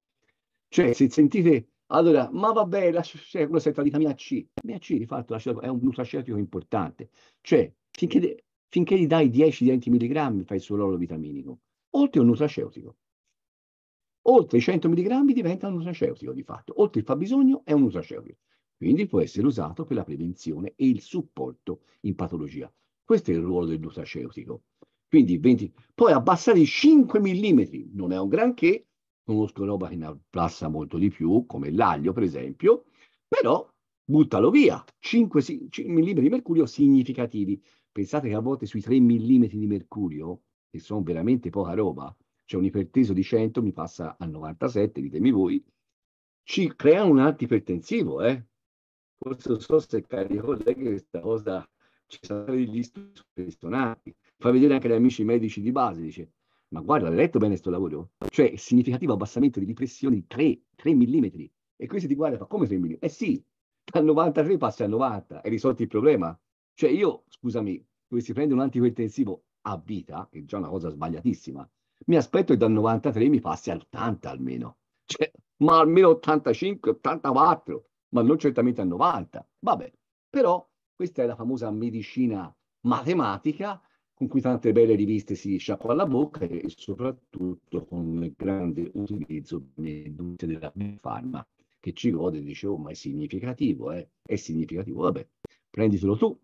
Cioè, se sentite, allora, ma vabbè, la, cioè, quello si è vitamina C. Vitamina C, di fatto, è un nutraceutico importante. Cioè, finché, finché gli dai 10-20 mg, fai il suo ruolo vitaminico. Oltre un nutraceutico. Oltre i 100 mg diventa un nutraceutico, di fatto. Oltre il fabbisogno è un nutraceutico. Quindi può essere usato per la prevenzione e il supporto in patologia. Questo è il ruolo del nutraceutico quindi 20, poi abbassare di 5 mm, non è un granché, conosco roba che ne abbassa molto di più, come l'aglio per esempio, però buttalo via, 5, 5 mm di mercurio significativi. Pensate che a volte sui 3 mm di mercurio, che sono veramente poca roba, cioè un iperteso di 100 mi passa a 97, ditemi voi, ci crea un antipertensivo, eh? Forse non so se cari colleghi questa cosa ci sono degli studi personali fa vedere anche agli amici medici di base, dice, ma guarda, l'hai letto bene sto lavoro? Cioè, significativo abbassamento di pressione di 3, 3 mm. E questi ti guarda fa, come 3 mm? Eh sì, dal 93 passi al 90, e risolti il problema. Cioè io, scusami, dovessi prendere un anticointensivo a vita, che è già una cosa sbagliatissima, mi aspetto che dal 93 mi passi al 80 almeno. Cioè, ma almeno 85, 84, ma non certamente al 90. Vabbè, però questa è la famosa medicina matematica con cui tante belle riviste si sciacqua alla bocca e soprattutto con il grande utilizzo della farma che ci gode dicevo, oh, ma è significativo, eh? è significativo, vabbè, prenditelo tu.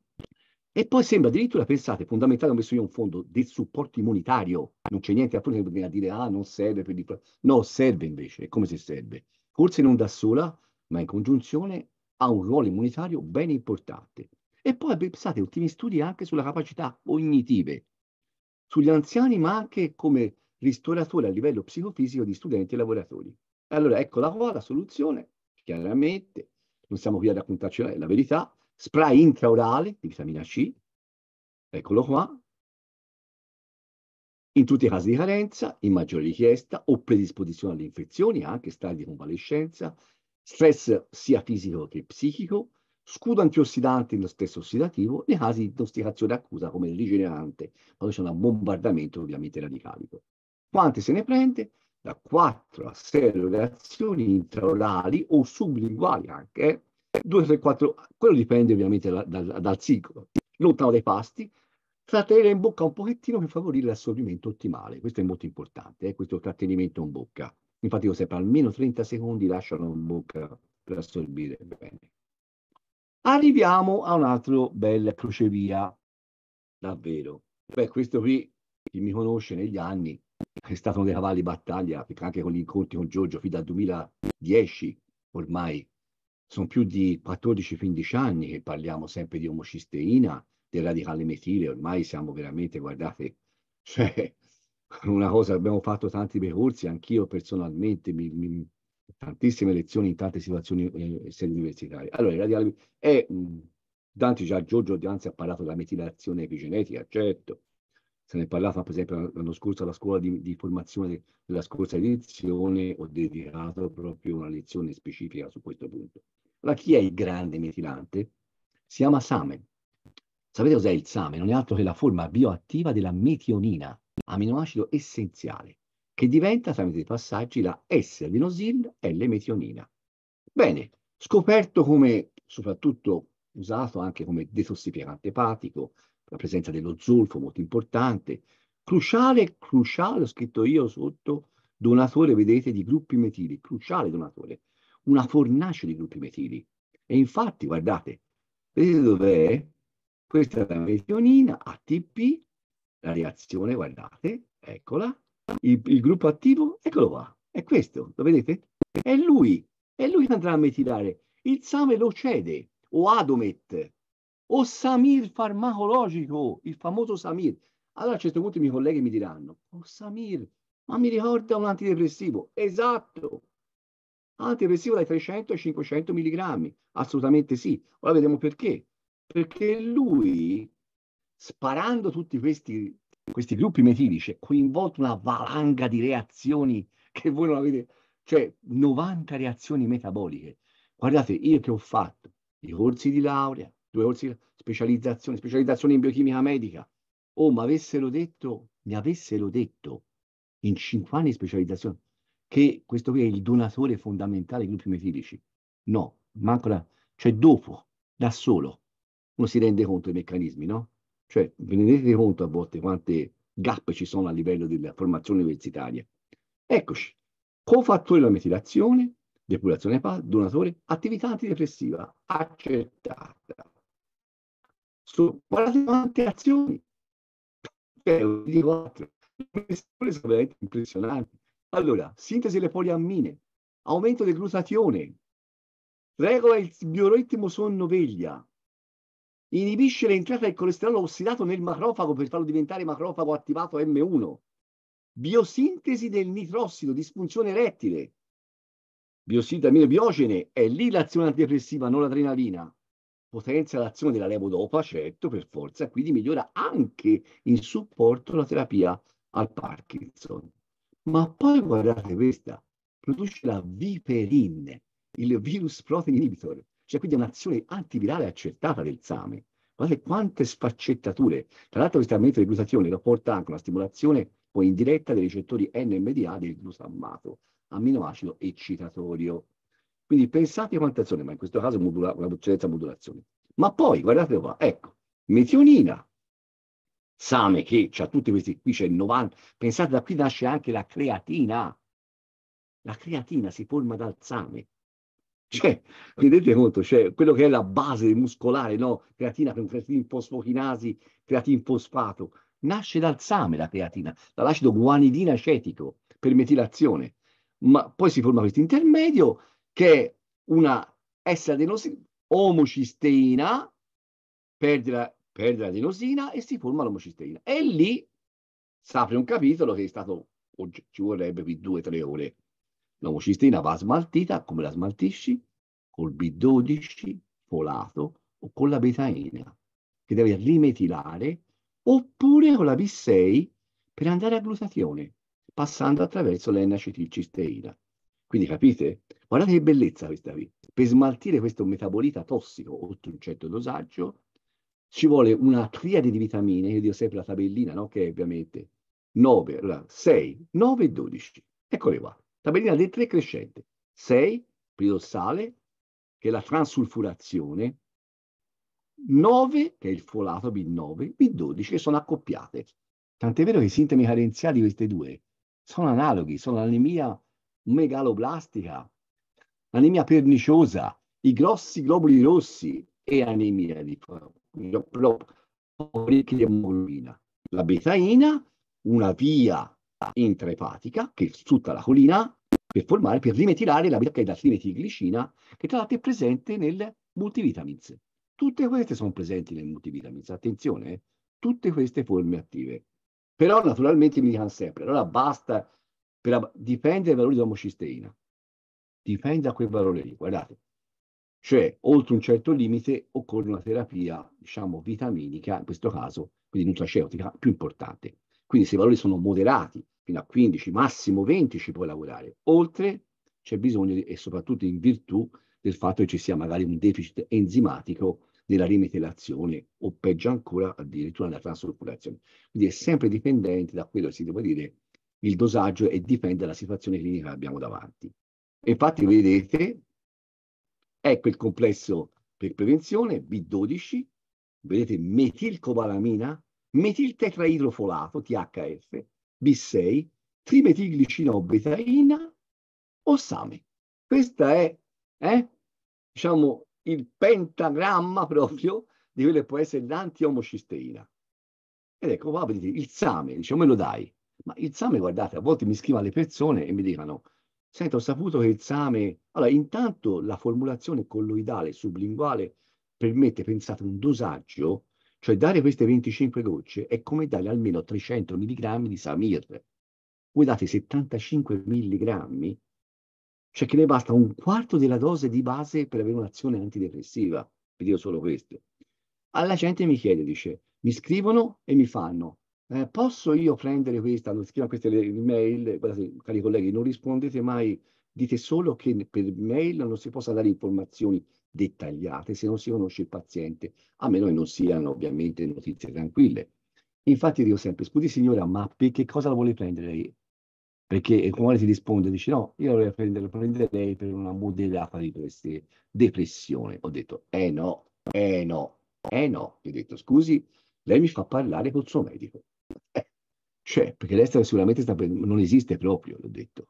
E poi sembra addirittura, pensate, fondamentale, ho messo io un fondo di supporto immunitario, non c'è niente a dire ah non serve per il... No, serve invece, è come se serve. Forse non da sola, ma in congiunzione ha un ruolo immunitario ben importante. E poi pensate, ultimi studi anche sulle capacità cognitive, sugli anziani, ma anche come ristoratore a livello psicofisico di studenti e lavoratori. Allora, eccola qua la soluzione, chiaramente, non siamo qui a raccontarci la verità, spray intraorale di vitamina C, eccolo qua, in tutti i casi di carenza, in maggiore richiesta o predisposizione alle infezioni, anche stadi di convalescenza, stress sia fisico che psichico, scudo antiossidante nello stesso ossidativo, nei casi di intossicazione accusa come rigenerante, quando c'è un bombardamento ovviamente radicalico. Quante se ne prende? Da 4 a 6 reazioni intraorali o sublinguali anche, 2, 3, 4, quello dipende ovviamente dal, dal, dal sigolo, lontano dai pasti, trattenere in bocca un pochettino per favorire l'assorbimento ottimale, questo è molto importante, eh? questo trattenimento in bocca. Infatti io sempre almeno 30 secondi lasciano in bocca per assorbire bene. Arriviamo a un altro bel crocevia, davvero. Beh, questo qui, chi mi conosce negli anni, è stato uno dei cavalli battaglia, perché anche con gli incontri con Giorgio, fin dal 2010 ormai, sono più di 14-15 anni che parliamo sempre di omocisteina, del radicale metile, ormai siamo veramente, guardate, [laughs] cioè, una cosa, abbiamo fatto tanti percorsi, anch'io personalmente mi, mi, tantissime lezioni in tante situazioni eh, sedi universitarie. Allora, i radiali è, mh, mm, Dante già, Giorgio Danzi ha parlato della metilazione epigenetica, certo, se ne è parlato per esempio l'anno scorso alla scuola di, di formazione della scorsa edizione, ho dedicato proprio una lezione specifica su questo punto. Allora, chi è il grande metilante? Si chiama Same. Sapete cos'è il Same? Non è altro che la forma bioattiva della metionina, aminoacido essenziale che diventa tramite i passaggi la S-adenosil L-metionina. Bene, scoperto come, soprattutto usato anche come detossificante epatico, la presenza dello zolfo molto importante, cruciale, cruciale, ho scritto io sotto, donatore, vedete, di gruppi metili, cruciale donatore, una fornace di gruppi metili. E infatti, guardate, vedete dov'è? Questa è la metionina ATP, la reazione, guardate, eccola, il, il gruppo attivo, eccolo qua, è questo, lo vedete? È lui, è lui che andrà a metilare. Il SAME lo cede, o Adomet, o Samir farmacologico, il famoso Samir. Allora a un certo punto i miei colleghi mi diranno, oh Samir, ma mi ricorda un antidepressivo. Esatto, antidepressivo dai 300 ai 500 mg, assolutamente sì. Ora vedremo perché. Perché lui, sparando tutti questi questi gruppi metilici è coinvolta una valanga di reazioni che voi non avete, cioè 90 reazioni metaboliche. Guardate, io che ho fatto i corsi di laurea, due corsi di specializzazione, specializzazione in biochimica medica, oh, mi avessero detto, mi avessero detto in 5 anni di specializzazione che questo qui è il donatore fondamentale dei gruppi metilici. No, manco la, cioè dopo, da solo, uno si rende conto dei meccanismi, no? Cioè, vi rendete conto a volte quante gap ci sono a livello della formazione universitaria? Eccoci, cofattore della metilazione, depurazione PAL, donatore, attività antidepressiva accettata. Su, guardate quante azioni. È un di quattro. Sono veramente impressionanti. Allora, sintesi delle poliammine, aumento del glutatione, regola il bioritmo sonno-veglia, inibisce l'entrata del colesterolo ossidato nel macrofago per farlo diventare macrofago attivato M1, biosintesi del nitrossido, disfunzione erettile, biosintesi biogene, è lì l'azione antidepressiva, non l'adrenalina, potenzia l'azione della levodopa, certo, per forza, quindi migliora anche in supporto la terapia al Parkinson. Ma poi guardate questa, produce la viperin, il virus protein inhibitor, c'è quindi un'azione antivirale accertata del SAME. Guardate quante sfaccettature. Tra l'altro questo aumento di glutazione lo porta anche una stimolazione poi indiretta dei recettori NMDA del glutammato, amminoacido eccitatorio. Quindi pensate a quante azioni, ma in questo caso modula, una certa modulazione. Ma poi, guardate qua, ecco, metionina, same che c'ha tutti questi, qui c'è il 90, pensate da qui nasce anche la creatina. La creatina si forma dal same. Cioè, rendete conto, cioè, quello che è la base muscolare, no? Creatina, creatin fosfochinasi, creatin fosfato, nasce dal same la creatina, dall'acido guanidina acetico per metilazione. Ma poi si forma questo intermedio che è una S-adenosina, omocisteina, perde la, perde la l'adenosina e si forma l'omocisteina. E lì si apre un capitolo che è stato, oggi, ci vorrebbe qui due o tre ore L'omocisteina va smaltita, come la smaltisci? Col B12 folato o con la betaina, che deve rimetilare, oppure con la B6 per andare a glutatione, passando attraverso l'NACT-cisteina. Quindi capite? Guardate che bellezza questa qui. Per smaltire questo metabolita tossico oltre un certo dosaggio, ci vuole una triade di vitamine, io dico sempre la tabellina, no? che è ovviamente 9, allora 6, 9 e 12. Eccole qua. Tabellina dei tre crescenti. 6, per che è la transulfurazione, 9, che è il folato B9, B12, che sono accoppiate. Tant'è vero che i sintomi carenziali di queste due sono analoghi, sono l'anemia megaloblastica, l'anemia perniciosa, i grossi globuli rossi e anemia di proprio di emoglobina. La betaina, una via intraepatica che sfrutta la colina per formare, per rimetilare la beta-glicinina che tra l'altro è presente nel multivitamins. Tutte queste sono presenti nel multivitamins, attenzione, eh? tutte queste forme attive. Però naturalmente mi dicono sempre, allora basta, per, dipende dai valori di omocisteina, dipende da quel valore lì, guardate. Cioè, oltre un certo limite occorre una terapia, diciamo, vitaminica, in questo caso, quindi nutraceutica, più importante. Quindi se i valori sono moderati, fino a 15, massimo 20 ci puoi lavorare. Oltre c'è bisogno, e soprattutto in virtù del fatto che ci sia magari un deficit enzimatico nella rimetelazione o peggio ancora addirittura nella transulculazione. Quindi è sempre dipendente da quello che si deve dire il dosaggio e dipende dalla situazione clinica che abbiamo davanti. Infatti vedete, ecco il complesso per prevenzione B12, vedete metilcobalamina metiltetraidrofolato, THF, B6, trimetilglicinobetaina o SAME. Questo è, eh, diciamo, il pentagramma proprio di quello che può essere l'antiomocisteina. Ed ecco qua vedete, il SAME, diciamo, me lo dai. Ma il SAME, guardate, a volte mi scrivono le persone e mi dicono, sento, ho saputo che il SAME... Allora, intanto la formulazione colloidale sublinguale permette, pensate, un dosaggio cioè dare queste 25 gocce è come dare almeno 300 mg di Samir. Voi date 75 mg, cioè che ne basta un quarto della dose di base per avere un'azione antidepressiva. Vi dico solo questo. Alla gente mi chiede, dice, mi scrivono e mi fanno, eh, posso io prendere questa, non scrivono queste email, guardate cari colleghi, non rispondete mai Dite solo che per mail non si possa dare informazioni dettagliate se non si conosce il paziente, a meno che non siano ovviamente notizie tranquille. Infatti dico sempre, scusi signora, ma per che cosa la vuole prendere lei? Perché il comune ti risponde, dice no, io la voglio prendere, prendere lei per una moderata di queste depressione. Ho detto, eh no, eh no, eh no. Io ho detto, scusi, lei mi fa parlare col suo medico. Eh, cioè, perché l'estero sicuramente sta, non esiste proprio, l'ho detto.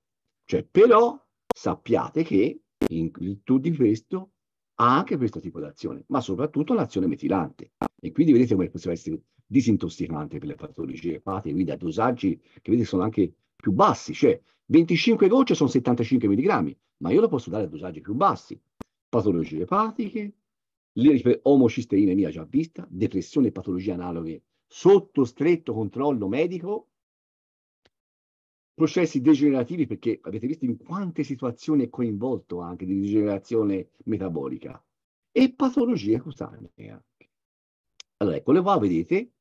Cioè, però sappiate che in virtù di questo ha anche questo tipo di azione, ma soprattutto l'azione metilante. E quindi vedete come possiamo essere disintossicante per le patologie epatiche, quindi a dosaggi che vedete sono anche più bassi, cioè 25 gocce sono 75 mg, ma io lo posso dare a dosaggi più bassi. Patologie epatiche, omocisteinemia già vista, depressione e patologie analoghe sotto stretto controllo medico processi degenerativi, perché avete visto in quante situazioni è coinvolto anche di degenerazione metabolica, e patologie cutanee. Allora, ecco, le qua, vedete,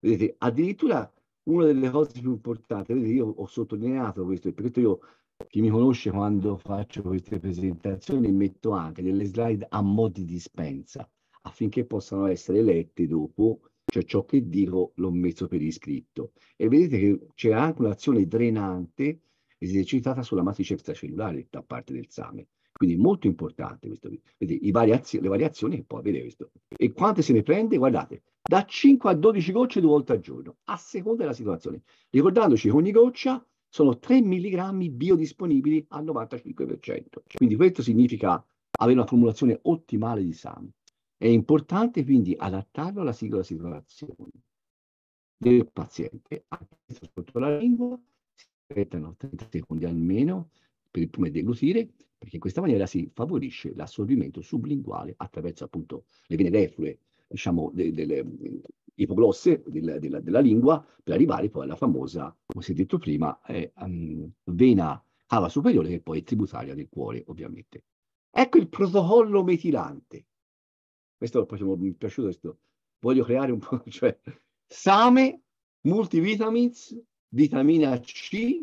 vedete, addirittura una delle cose più importanti, vedete, io ho sottolineato questo, perché io, chi mi conosce quando faccio queste presentazioni, metto anche delle slide a mo' di dispensa, affinché possano essere lette dopo cioè ciò che dico l'ho messo per iscritto. E vedete che c'è anche un'azione drenante esercitata sulla matrice extracellulare da parte del same. Quindi molto importante questo. Vedete, variazio, le variazioni che può avere questo. E quante se ne prende? Guardate, da 5 a 12 gocce due volte al giorno, a seconda della situazione. Ricordandoci che ogni goccia sono 3 mg biodisponibili al 95%. Quindi questo significa avere una formulazione ottimale di sangue. È importante quindi adattarlo alla singola situazione del paziente. Atteso sotto la lingua, si aspettano 30 secondi almeno per il prima di deglutire, perché in questa maniera si favorisce l'assorbimento sublinguale attraverso appunto le vene reflue, diciamo, delle, delle mm, ipoglosse della, della, della, lingua, per arrivare poi alla famosa, come si è detto prima, eh, um, vena cava superiore, che poi è tributaria del cuore, ovviamente. Ecco il protocollo metilante questo facciamo, mi è piaciuto questo, voglio creare un po', [laughs] cioè, same, multivitamins, vitamina C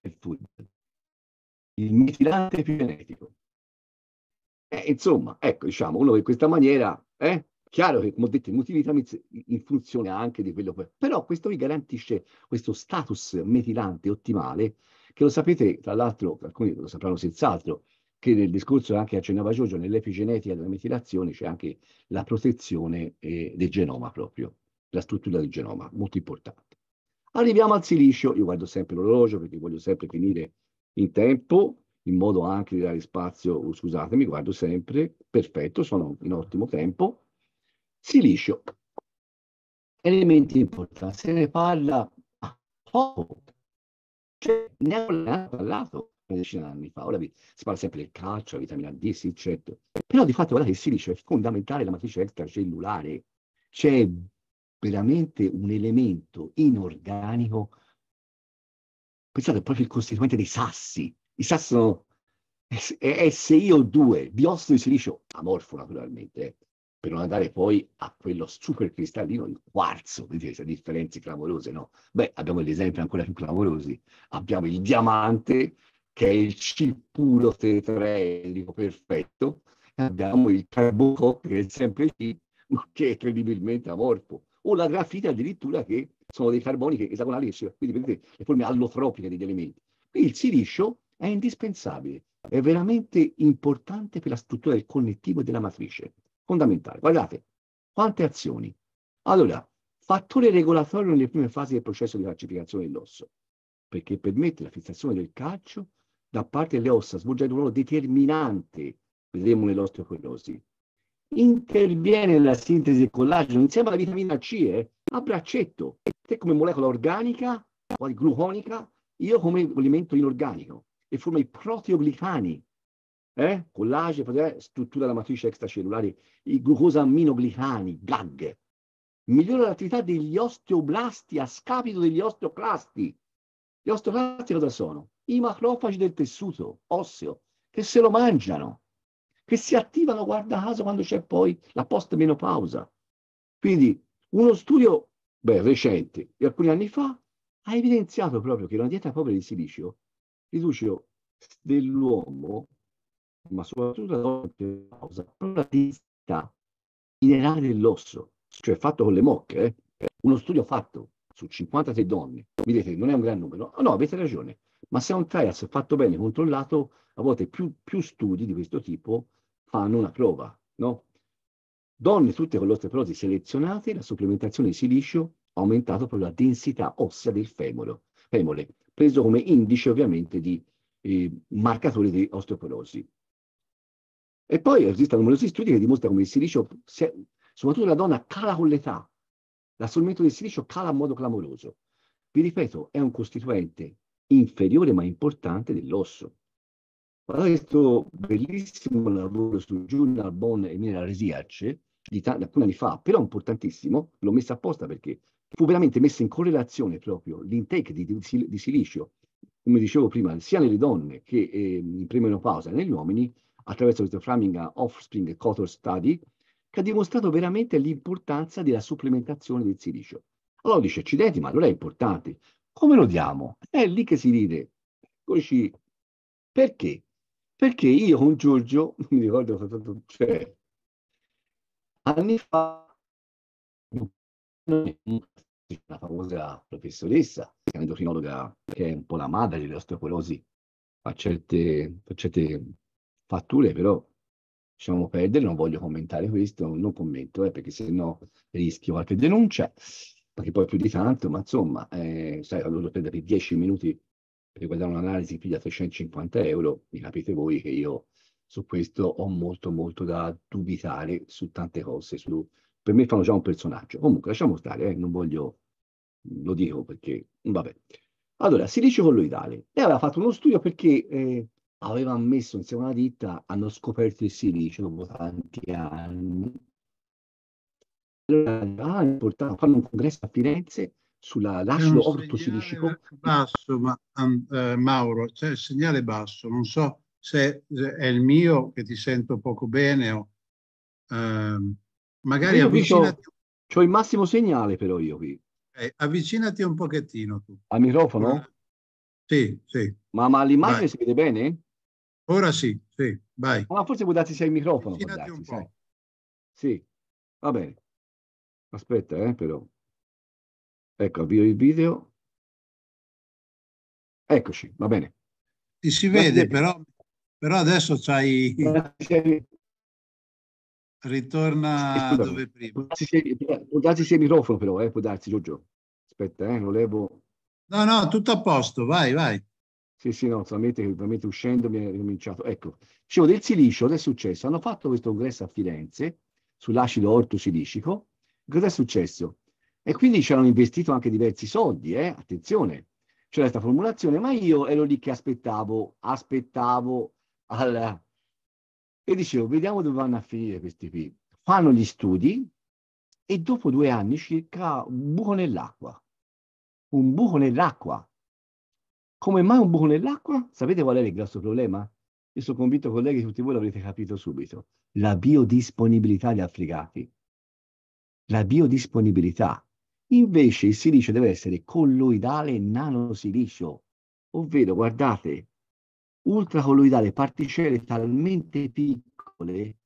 e food. Il mitilante più genetico. Eh, insomma, ecco, diciamo, uno in questa maniera, eh, chiaro che, come ho detto, il multivitamins in funzione anche di quello, che... però questo vi garantisce questo status metilante ottimale, che lo sapete, tra l'altro, alcuni lo sapranno senz'altro, che nel discorso anche accennava Giorgio, nell'epigenetica della metilazione c'è anche la protezione eh, del genoma proprio, la struttura del genoma, molto importante. Arriviamo al silicio, io guardo sempre l'orologio perché voglio sempre finire in tempo, in modo anche di dare spazio, oh, scusatemi, guardo sempre, perfetto, sono in ottimo tempo. Silicio, elementi importanti, se ne parla poco, cioè ne abbiamo parlato, decina anni fa. Ora si parla sempre del calcio, la vitamina D, sì, certo. Però di fatto guardate che si dice è fondamentale la matrice extracellulare. C'è veramente un elemento inorganico. Pensate è proprio il costituente dei sassi. I sassi sono SiO2, biossido di silicio amorfo naturalmente, eh. per non andare poi a quello supercristallino, il quarzo, vedete, cioè, differenze clamorose, no? Beh, abbiamo gli esempi ancora più clamorosi. Abbiamo il diamante che è il C puro tetraedrico perfetto, abbiamo il carbocco che è sempre C, ma che è credibilmente amorfo, o la grafite addirittura che sono dei carboni che esagonali, quindi vedete le forme allotropiche degli elementi. Quindi il silicio è indispensabile, è veramente importante per la struttura del connettivo e della matrice, fondamentale. Guardate, quante azioni. Allora, fattore regolatorio nelle prime fasi del processo di calcificazione dell'osso, perché permette la fissazione del calcio da parte delle ossa svolgendo un ruolo determinante, vedremo nell'osteoporosi. Interviene la sintesi del collagene insieme alla vitamina C eh, a braccetto, te come molecola organica o gluconica, io come elemento inorganico e forma i proteoglicani, eh? collagene, struttura della matrice extracellulare, i glucosaminoglicani, GAG. Migliora l'attività degli osteoblasti a scapito degli osteoclasti. Gli osteoclasti cosa sono? i macrofagi del tessuto osseo che se lo mangiano, che si attivano, guarda caso, quando c'è poi la postmenopausa. Quindi uno studio beh, recente di alcuni anni fa ha evidenziato proprio che una dieta povera di silicio riduce dell'uomo, ma soprattutto dopo la pausa, la densità minerale dell'osso, cioè fatto con le mocche, eh? uno studio fatto su 53 donne, mi dite non è un gran numero, no, avete ragione, ma se è un trials fatto bene, controllato, a volte più, più studi di questo tipo fanno una prova, no? Donne tutte con l'osteoporosi selezionate, la supplementazione di silicio ha aumentato proprio la densità ossea del femore, femore preso come indice ovviamente di eh, marcatore di osteoporosi. E poi esistono numerosi studi che dimostrano come il silicio, se, soprattutto la donna, cala con l'età. L'assorbimento del silicio cala in modo clamoroso. Vi ripeto, è un costituente inferiore ma importante dell'osso. Guarda questo bellissimo lavoro su Journal Bone e Mineral Research di t- alcuni anni fa, però importantissimo, l'ho messo apposta perché fu veramente messo in correlazione proprio l'intake di, di, di silicio, come dicevo prima, sia nelle donne che eh, in premenopausa che negli uomini, attraverso questo Framingham Offspring Cotor Study, che ha dimostrato veramente l'importanza della supplementazione del silicio. Allora dice, accidenti, ma allora è importante come lo diamo? È lì che si ride. Così, perché? Perché io con Giorgio, [laughs] mi ricordo, fatto, cioè, anni fa, la famosa professoressa, endocrinologa, che è un po' la madre dell'osteoporosi, a certe, a certe fatture, però lasciamo perdere, non voglio commentare questo, non commento, eh, perché sennò rischio qualche denuncia perché poi più di tanto, ma insomma, eh, sai, ho dovuto prendervi 10 minuti per guardare un'analisi più da 350 euro, mi capite voi che io su questo ho molto molto da dubitare su tante cose, su, per me fanno già un personaggio. Comunque lasciamo stare, eh, non voglio, lo dico perché, vabbè. Allora, si dice colloidale. Lei aveva fatto uno studio perché eh, aveva messo insieme una ditta, hanno scoperto il silicio dopo tanti anni, ah, portato, fanno un congresso a Firenze sulla l'acido ortosiliscico. Basso, ma, um, eh, Mauro, c'è il segnale basso, non so se, è il mio che ti sento poco bene o ehm, magari io avvicinati. Ho il massimo segnale però io qui. Eh, avvicinati un pochettino tu. Al microfono? Ora, sì, sì. Ma, ma l'immagine si vede bene? Ora sì, sì, vai. Ma ah, forse può darsi sia il microfono. Darsi, sì. Va bene. Aspetta, eh, però. Ecco, avvio il video. Eccoci, va bene. Ti si vede, però, però adesso c'hai... Ritorna Scusami. dove prima. Può darsi sia il microfono, però, eh, può darsi, Giorgio. Aspetta, eh, lo levo. No, no, tutto a posto, vai, vai. Sì, sì, no, solamente, solamente uscendo mi è ricominciato. Ecco, dicevo del silicio, cosa è successo? Hanno fatto questo congresso a Firenze sull'acido orto silicico Cosa è successo? E quindi ci hanno investito anche diversi soldi, eh? attenzione, c'era questa formulazione, ma io ero lì che aspettavo, aspettavo alla... e dicevo, vediamo dove vanno a finire questi qui. Fanno gli studi e dopo due anni circa un buco nell'acqua, un buco nell'acqua. Come mai un buco nell'acqua? Sapete qual è il grosso problema? Io sono convinto, colleghi, che tutti voi l'avrete capito subito. La biodisponibilità degli affrigati la biodisponibilità. Invece il silicio deve essere colloidale nanosilicio, ovvero guardate, ultracolloidale, particelle talmente piccole,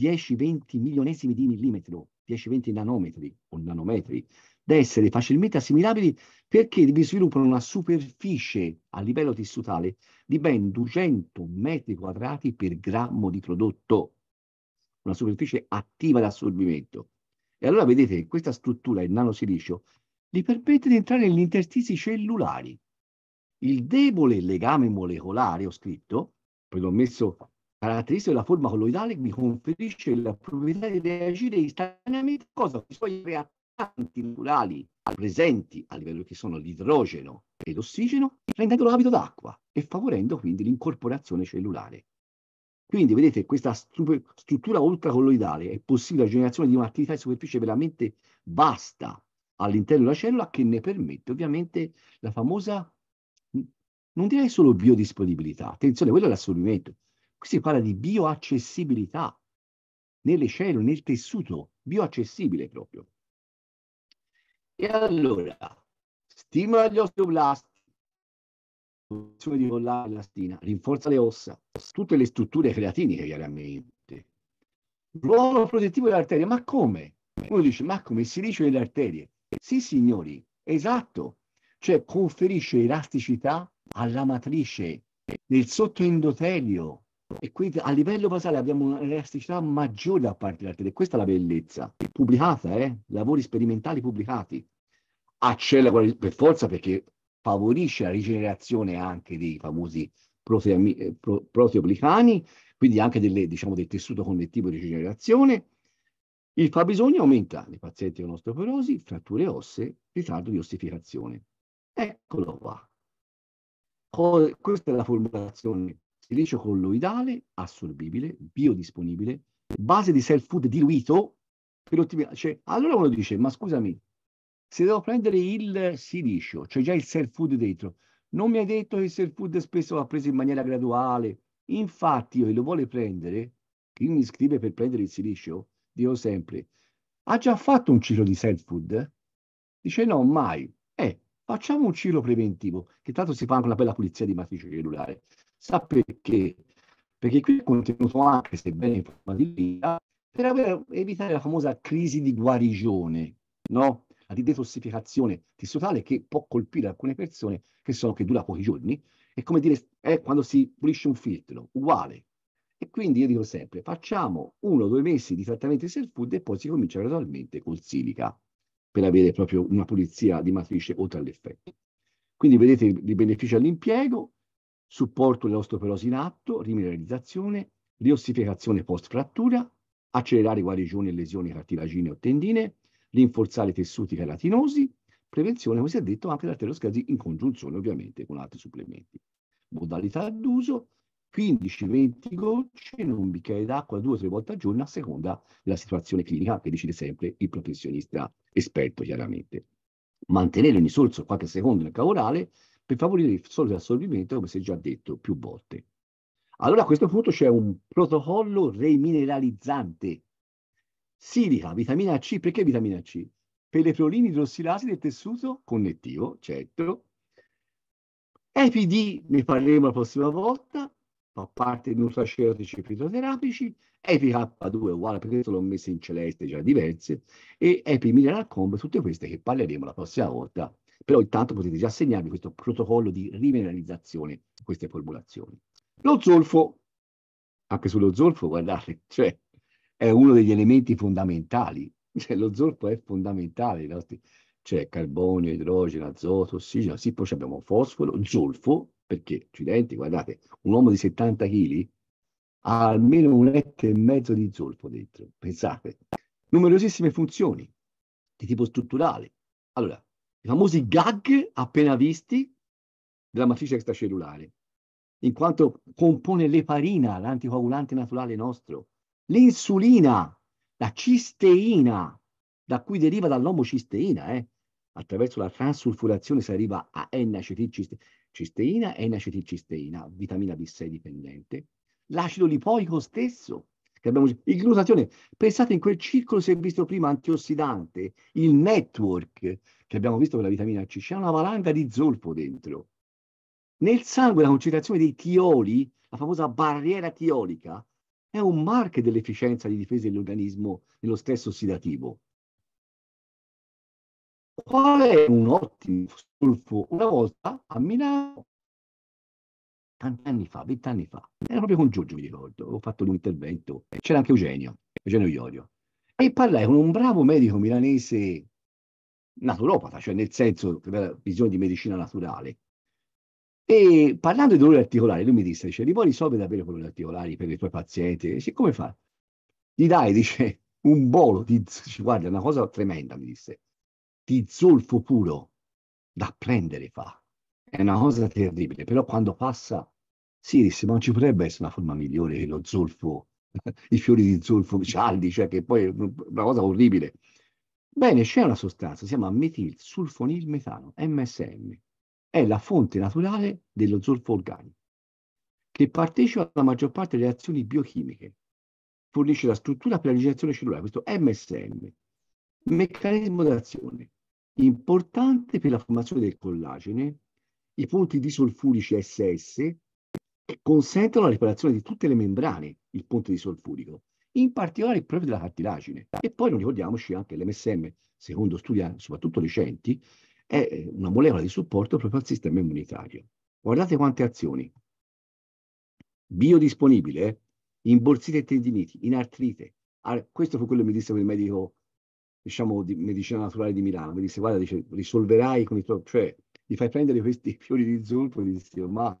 10-20 milionesimi di millimetro, 10-20 nanometri o nanometri, da essere facilmente assimilabili perché vi sviluppano una superficie a livello tissutale di ben 200 metri quadrati per grammo di prodotto, una superficie attiva di assorbimento. E allora vedete che questa struttura, il nanosilicio, gli permette di entrare negli interstizi cellulari. Il debole legame molecolare, ho scritto, poi l'ho messo caratteristico della forma colloidale, mi conferisce la proprietà di reagire istantaneamente, cosa con i suoi reattanti naturali presenti a livello che sono l'idrogeno e l'ossigeno, rendendo l'abito d'acqua e favorendo quindi l'incorporazione cellulare. Quindi vedete questa struttura ultracolloidale è possibile la generazione di un'attività di superficie veramente vasta all'interno della cellula che ne permette ovviamente la famosa, non direi solo biodisponibilità, attenzione, quello è l'assorbimento, qui si parla di bioaccessibilità nelle cellule, nel tessuto, bioaccessibile proprio. E allora, stimola gli osteoblasti, di collare elastina, rinforza le ossa, tutte le strutture creatine chiaramente. Ruolo protettivo dell'arteria, ma come? Uno dice, ma come si dice delle arterie? Sì, signori, esatto. Cioè conferisce elasticità alla matrice del sottoendotelio e quindi a livello basale abbiamo un'elasticità maggiore da parte dell'arteria. Questa è la bellezza. Pubblicata, eh? Lavori sperimentali pubblicati. Accella, per forza perché favorisce la rigenerazione anche dei famosi proteami, eh, quindi anche delle, diciamo, del tessuto connettivo di rigenerazione. Il fabbisogno aumenta nei pazienti con osteoporosi, fratture ossee, ritardo di ossificazione. Eccolo qua. Questa è la formulazione silicio colloidale, assorbibile, biodisponibile, base di self food diluito per Cioè, allora uno dice, ma scusami, se devo prendere il silicio, c'è cioè già il self food dentro. Non mi hai detto che il self food spesso va preso in maniera graduale. Infatti, io che lo vuole prendere, chi mi scrive per prendere il silicio, dico sempre, ha già fatto un ciclo di self food? Dice no, mai. Eh, facciamo un ciclo preventivo, che tanto si fa anche una bella pulizia di matrice cellulare. Sa perché? Perché qui è contenuto anche, sebbene in forma di lì, per avere, evitare la famosa crisi di guarigione, no? di detossificazione tissutale che può colpire alcune persone che, sono, che dura pochi giorni. È come dire, è quando si pulisce un filtro, uguale. E quindi io dico sempre, facciamo uno o due mesi di trattamento di self food e poi si comincia gradualmente col silica per avere proprio una pulizia di matrice oltre all'effetto. Quindi vedete i benefici all'impiego, supporto dell'osteoporosi in atto, rimineralizzazione, riossificazione post frattura, accelerare guarigioni e lesioni cartilagine o tendine, Rinforzare i tessuti calatinosi, prevenzione, come si è detto, anche dell'arteriosclerosi in congiunzione ovviamente con altri supplementi. Modalità d'uso, 15-20 gocce in un bicchiere d'acqua 2-3 volte al giorno a seconda della situazione clinica che decide sempre il professionista esperto chiaramente. Mantenere ogni sorso qualche secondo nel cavorale per favorire il solo assorbimento, come si è già detto più volte. Allora a questo punto c'è un protocollo remineralizzante Silica, vitamina C, perché vitamina C? Per le prolini idrossilasi del tessuto connettivo, certo. EPD, ne parleremo la prossima volta, fa parte dei nutraceutici fitoterapici, EPK2 uguale, perché l'ho messo in celeste già diverse, e EPI Comb, tutte queste che parleremo la prossima volta. Però intanto potete già segnarvi questo protocollo di rimineralizzazione, queste formulazioni. Lo zolfo, anche sullo zolfo, guardate, cioè è uno degli elementi fondamentali, [laughs] cioè, lo zolfo è fondamentale, nostri... cioè carbonio, idrogeno, azoto, ossigeno, sì, poi abbiamo fosforo, zolfo, perché, accidenti, guardate, un uomo di 70 kg ha almeno un etto e mezzo di zolfo dentro, pensate, numerosissime funzioni di tipo strutturale. Allora, i famosi gag appena visti della matrice extracellulare, in quanto compone l'eparina, l'anticoagulante naturale nostro, l'insulina, la cisteina, da cui deriva dall'omocisteina, eh? attraverso la transulfurazione si arriva a N-acetilcisteina, N-acetilcisteina, vitamina B6 dipendente, l'acido lipoico stesso, che abbiamo il glutatione. Pensate in quel circolo si è visto prima antiossidante, il network che abbiamo visto con la vitamina C, c'è una valanga di zolfo dentro. Nel sangue la concentrazione dei tioli, la famosa barriera tiolica, è un marchio dell'efficienza di difesa dell'organismo nello stress ossidativo. Qual è un ottimo solfo? Una volta a Milano, tanti anni fa, vent'anni fa, era proprio con Giorgio, mi ricordo, ho fatto un intervento, c'era anche Eugenio, Eugenio Iorio, e parlai con un bravo medico milanese naturopata, cioè nel senso che aveva visione di medicina naturale, e parlando di dolore articolare, lui mi disse, dice, li vuoi risolvere davvero con dolori articolari per i tuoi pazienti? E siccome fa? Gli dai, dice, [laughs] un bolo di, guarda, una cosa tremenda, mi disse, di zolfo puro da prendere fa. È una cosa terribile, però quando passa, sì, disse, ma non ci potrebbe essere una forma migliore che lo zolfo, [laughs] i fiori di zolfo cialdi, cioè che poi è una cosa orribile. Bene, c'è una sostanza, si chiama metil sulfonil metano, MSM è la fonte naturale dello zolfo organico, che partecipa alla maggior parte delle azioni biochimiche, fornisce la struttura per la rigenerazione cellulare, questo MSM, meccanismo d'azione, importante per la formazione del collagene, i ponti disolfurici SS che consentono la riparazione di tutte le membrane, il ponte disolfurico, in particolare proprio della cartilagine. E poi non ricordiamoci anche l'MSM, secondo studi eh, soprattutto recenti, è una molecola di supporto proprio al sistema immunitario. Guardate quante azioni. Biodisponibile eh? in borsite e tendiniti, in artrite. questo fu quello che mi disse quel medico, diciamo, di medicina naturale di Milano. Mi disse, guarda, dice, risolverai con i tuoi... Cioè, gli fai prendere questi [laughs] fiori di zolfo e dici, ma...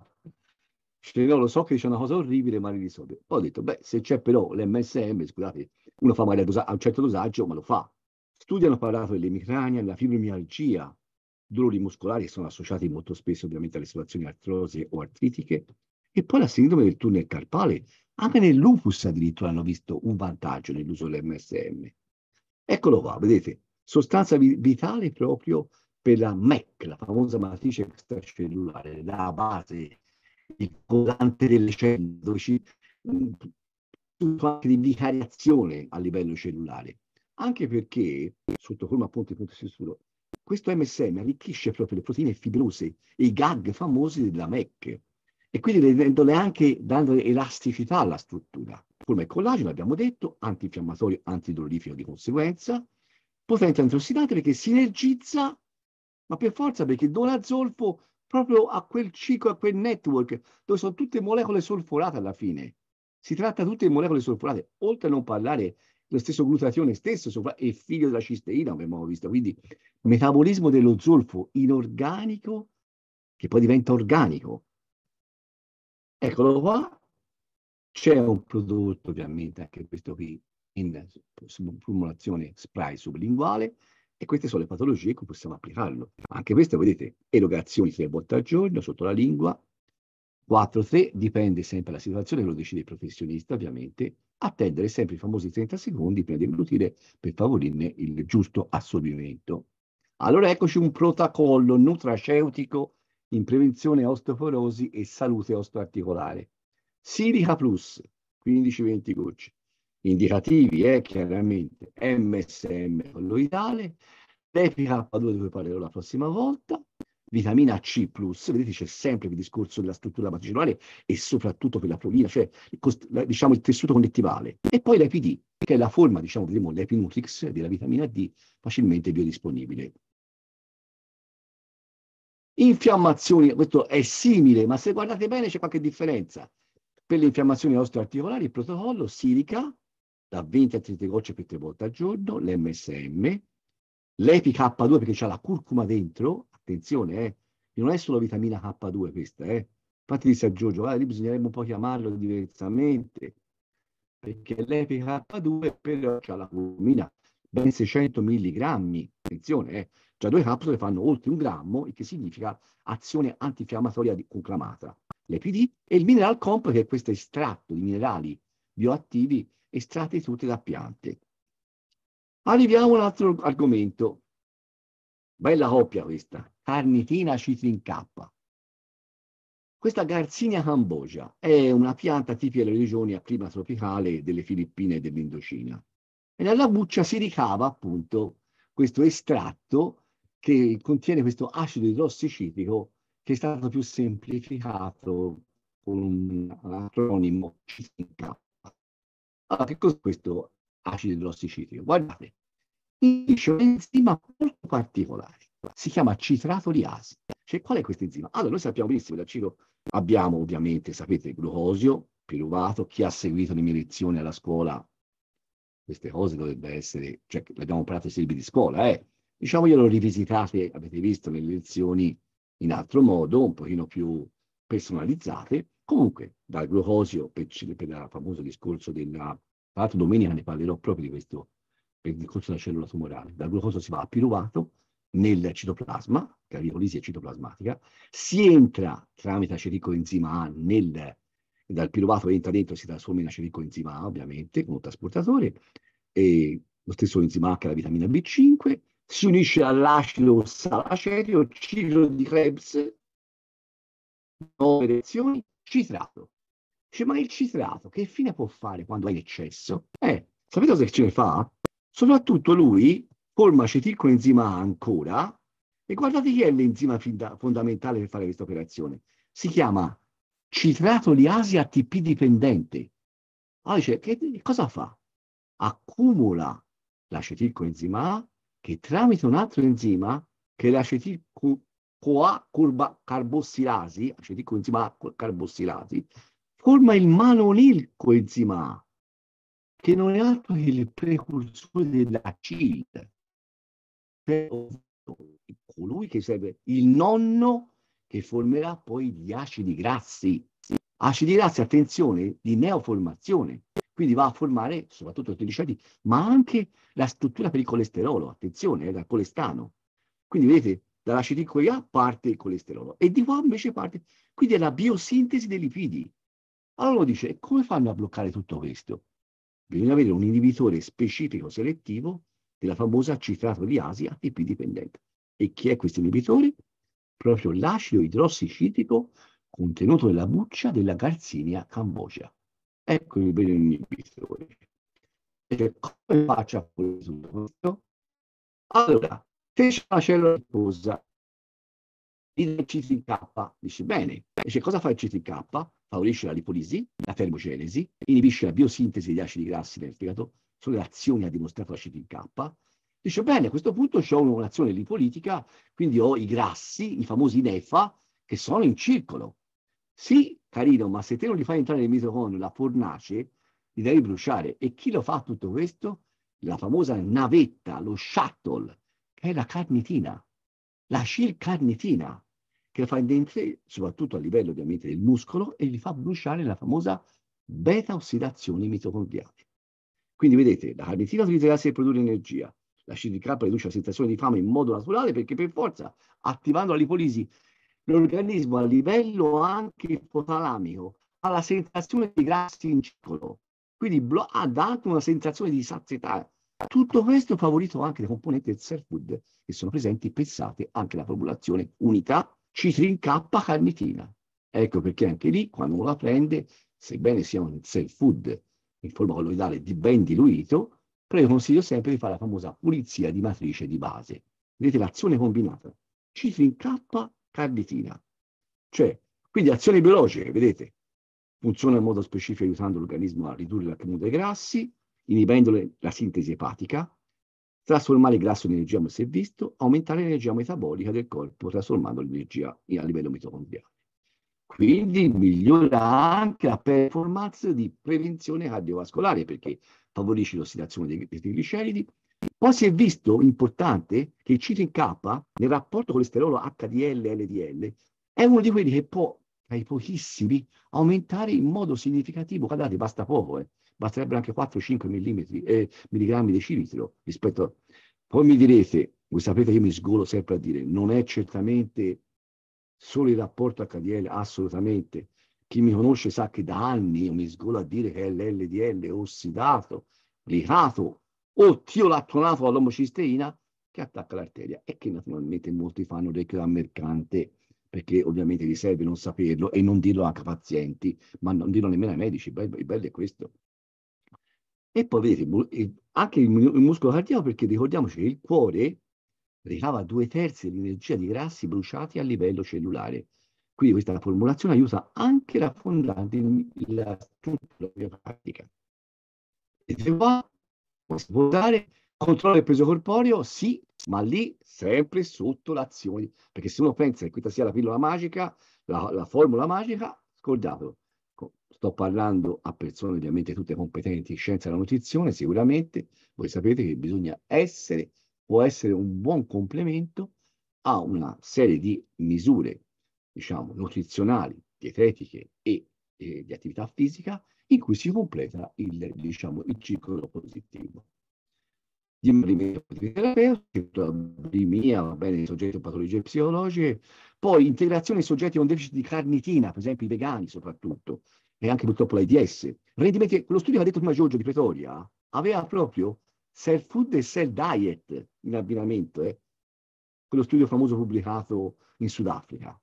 Cioè, no, lo so che c'è una cosa orribile, ma li risolve. Poi ho detto, beh, se c'è però l'MSM, scusate, uno fa magari a un certo dosaggio, ma lo fa. Studi hanno parlato dell'emicrania, della fibromialgia, dolori muscolari che sono associati molto spesso ovviamente alle situazioni artrose o artritiche, e poi la sindrome del tunnel carpale. Anche nel lupus addirittura hanno visto un vantaggio nell'uso dell'MSM. Eccolo qua, vedete, sostanza vitale proprio per la MEC, la famosa matrice extracellulare, la base, il codante delle cellule, dove ci mm, anche di vicariazione a livello cellulare. Anche perché, sotto forma appunto di punto di questo MSM arricchisce proprio le proteine fibrose, i gag famosi della MEC, e quindi rendendole anche, dando elasticità alla struttura. Forma il collagene, abbiamo detto, antinfiammatorio, antidolorifico di conseguenza, potente antiossidante perché sinergizza, ma per forza perché dona zolfo proprio a quel ciclo, a quel network, dove sono tutte molecole solforate alla fine. Si tratta tutte di molecole solforate, oltre a non parlare lo stesso glutatione stesso è figlio della cisteina, come abbiamo visto, quindi metabolismo dello zolfo inorganico che poi diventa organico. Eccolo qua, c'è un prodotto ovviamente, anche questo qui, in formulazione spray sublinguale, e queste sono le patologie che possiamo applicarlo. Anche queste, vedete, erogazioni tre volte al giorno sotto la lingua, 4-3, dipende sempre dalla situazione, lo decide il professionista ovviamente, attendere sempre i famosi 30 secondi prima di glutire per favorirne il giusto assorbimento. Allora eccoci un protocollo nutraceutico in prevenzione osteoporosi e salute osteoarticolare. Silica Plus, 15-20 gocce. Indicativi è eh, chiaramente MSM colloidale, Replica a 2 di cui parlerò la prossima volta, vitamina C+, vedete c'è sempre il discorso della struttura vaticinale e soprattutto per la prolina, cioè diciamo il tessuto connettivale. E poi l'EPD, che è la forma, diciamo, vedremo l'epinutrix della vitamina D facilmente biodisponibile. Infiammazioni, questo è simile, ma se guardate bene c'è qualche differenza. Per le infiammazioni osteoarticolari il protocollo silica da 20 a 30 gocce per tre volte al giorno, l'MSM, l'EPK2 perché c'è la curcuma dentro, attenzione, eh, non è solo vitamina K2 questa, eh. Infatti disse a Giorgio, guarda, lì bisognerebbe un po' chiamarlo diversamente, perché l'EPK2 però c'ha la columina, ben 600 mg, attenzione, eh. Cioè due capsule fanno oltre un grammo, il che significa azione antinfiammatoria conclamata. L'EPD e il Mineral Comp, che è questo estratto di minerali bioattivi estratti tutti da piante. Arriviamo a un altro argomento. Bella coppia questa. Carnitina citrin K. Questa Garcinia cambogia è una pianta tipica delle regioni a clima tropicale delle Filippine e dell'Indocina. E nella buccia si ricava appunto questo estratto che contiene questo acido idrossicitrico che è stato più semplificato con un acronimo C5K. Allora, che cos'è questo acido idrossicitrico? Guardate, indice un enzima molto particolare si chiama citrato liasi. Cioè, qual è questo enzima? Allora, noi sappiamo benissimo da Ciro, abbiamo ovviamente, sapete, glucosio, piruvato, chi ha seguito le mie lezioni alla scuola, queste cose dovrebbe essere, cioè, le abbiamo parlato ai di scuola, eh. Diciamo, io glielo rivisitate, avete visto, nelle lezioni in altro modo, un pochino più personalizzate. Comunque, dal glucosio, per, per il famoso discorso della... Tra l'altro domenica ne parlerò proprio di questo, per il discorso della cellula tumorale. Dal glucosio si va a piruvato, nel citoplasma, che è la virolisi citoplasmatica, si entra tramite acetilcoenzima A nel, dal piruvato entra dentro e si trasforma in acetilcoenzima A, ovviamente, come trasportatore, e lo stesso enzima H, la vitamina B5, si unisce all'acido salacetico, ciclo di Krebs, nuove reazioni, citrato. Dice, ma il citrato che fine può fare quando è in eccesso? Eh, sapete cosa ce ne fa? Soprattutto lui forma cetilcoenzima A ancora, e guardate chi è l'enzima fondamentale per fare questa operazione. Si chiama citratoliasi ATP dipendente. Allora ah, dice, che, che cosa fa? Accumula l'acetilcoenzima A che tramite un altro enzima, che è l'acetilcoa carbossilasi, acetilcoenzima A carbosilasi, forma il manonilcoenzima A, che non è altro che il precursore della CIL cioè colui che serve, il nonno che formerà poi gli acidi grassi. Acidi grassi, attenzione, di neoformazione, quindi va a formare soprattutto i trigliceridi, ma anche la struttura per il colesterolo, attenzione, eh, dal colestano. Quindi vedete, dalla A parte il colesterolo e di qua invece parte, quindi è la biosintesi dei lipidi. Allora dice, come fanno a bloccare tutto questo? Bisogna avere un inibitore specifico selettivo della famosa citrato di asi ATP dipendente. E chi è questo inibitore? Proprio l'acido idrossicitico contenuto nella buccia della Garcinia cambogia. Ecco il vero inibitore. E come faccio a questo? Allora, se c'è una cellula riposa il CTK, dice bene, dice cosa fa il CTK? Favorisce la lipolisi, la termogenesi, inibisce la biosintesi di acidi grassi nel fegato, sulle azioni ha dimostrato la CTK, dice bene, a questo punto ho un'azione lipolitica, quindi ho i grassi, i famosi nefa, che sono in circolo. Sì, carino, ma se te non li fai entrare nel mitocondrio, la fornace, li devi bruciare. E chi lo fa tutto questo? La famosa navetta, lo shuttle, che è la carnitina, la circarnitina, che fa entrare soprattutto a livello ovviamente del muscolo e gli fa bruciare la famosa beta-ossidazione mitocondriale. Quindi vedete, la carnitina utilizza i gas per produrre energia, la CDK riduce la sensazione di fame in modo naturale perché per forza, attivando la lipolisi, l'organismo a livello anche ipotalamico ha la sensazione di grassi in circolo, quindi ha dato una sensazione di sazietà. Tutto questo favorito anche dai componenti del self food che sono presenti, pensate, anche alla formulazione unità citrin K carnitina. Ecco perché anche lì, quando uno la prende, sebbene sia un self food in forma colloidale di ben diluito, però io consiglio sempre di fare la famosa pulizia di matrice di base. Vedete l'azione combinata. Citrin K, carnitina. Cioè, quindi azioni biologiche, vedete, funziona in modo specifico aiutando l'organismo a ridurre l'accumulo dei grassi, inibendo la sintesi epatica, trasformare il grasso in energia, come si è visto, aumentare l'energia metabolica del corpo, trasformando l'energia a livello mitocondriale. Quindi migliora anche la performance di prevenzione cardiovascolare perché favorisce l'ossidazione dei, dei gliceridi. Poi si è visto, importante, che il ciclo in K nel rapporto colesterolo HDL-LDL è uno di quelli che può, tra i pochissimi, aumentare in modo significativo. Guardate, basta poco, eh. basterebbero anche 4-5 mm, eh, milligrammi decilitro rispetto a... Poi mi direte, voi sapete che mi sgolo sempre a dire, non è certamente solo il rapporto HDL, assolutamente. Chi mi conosce sa che da anni io mi sgolo a dire che è l'LDL ossidato, ricato o tiolattonato all'omocisteina che attacca l'arteria e che naturalmente molti fanno orecchio da mercante perché ovviamente gli serve non saperlo e non dirlo anche ai pazienti, ma non dirlo nemmeno ai medici, il bello è questo. E poi vedete, anche il muscolo cardiaco, perché ricordiamoci che il cuore ricava due terzi dell'energia di grassi bruciati a livello cellulare. Quindi questa formulazione aiuta anche raffondando la struttura pratica. E se va, posso votare, dare controllo del peso corporeo? Sì, ma lì sempre sotto l'azione. Perché se uno pensa che questa sia la pillola magica, la, la formula magica, scordatelo. Sto parlando a persone ovviamente tutte competenti in scienza della nutrizione, sicuramente voi sapete che bisogna essere può essere un buon complemento a una serie di misure, diciamo, nutrizionali, dietetiche e eh, di attività fisica in cui si completa il, diciamo, il ciclo positivo. Dimagrimento di terapia, bulimia, va bene, soggetti a patologie psicologiche, poi integrazione dei soggetti con deficit di carnitina, per esempio i vegani soprattutto, e anche purtroppo l'AIDS. Rendimenti, lo studio che ha detto prima Giorgio di Pretoria aveva proprio Cell Food e Cell Diet in abbinamento, eh? quello studio famoso pubblicato in Sudafrica.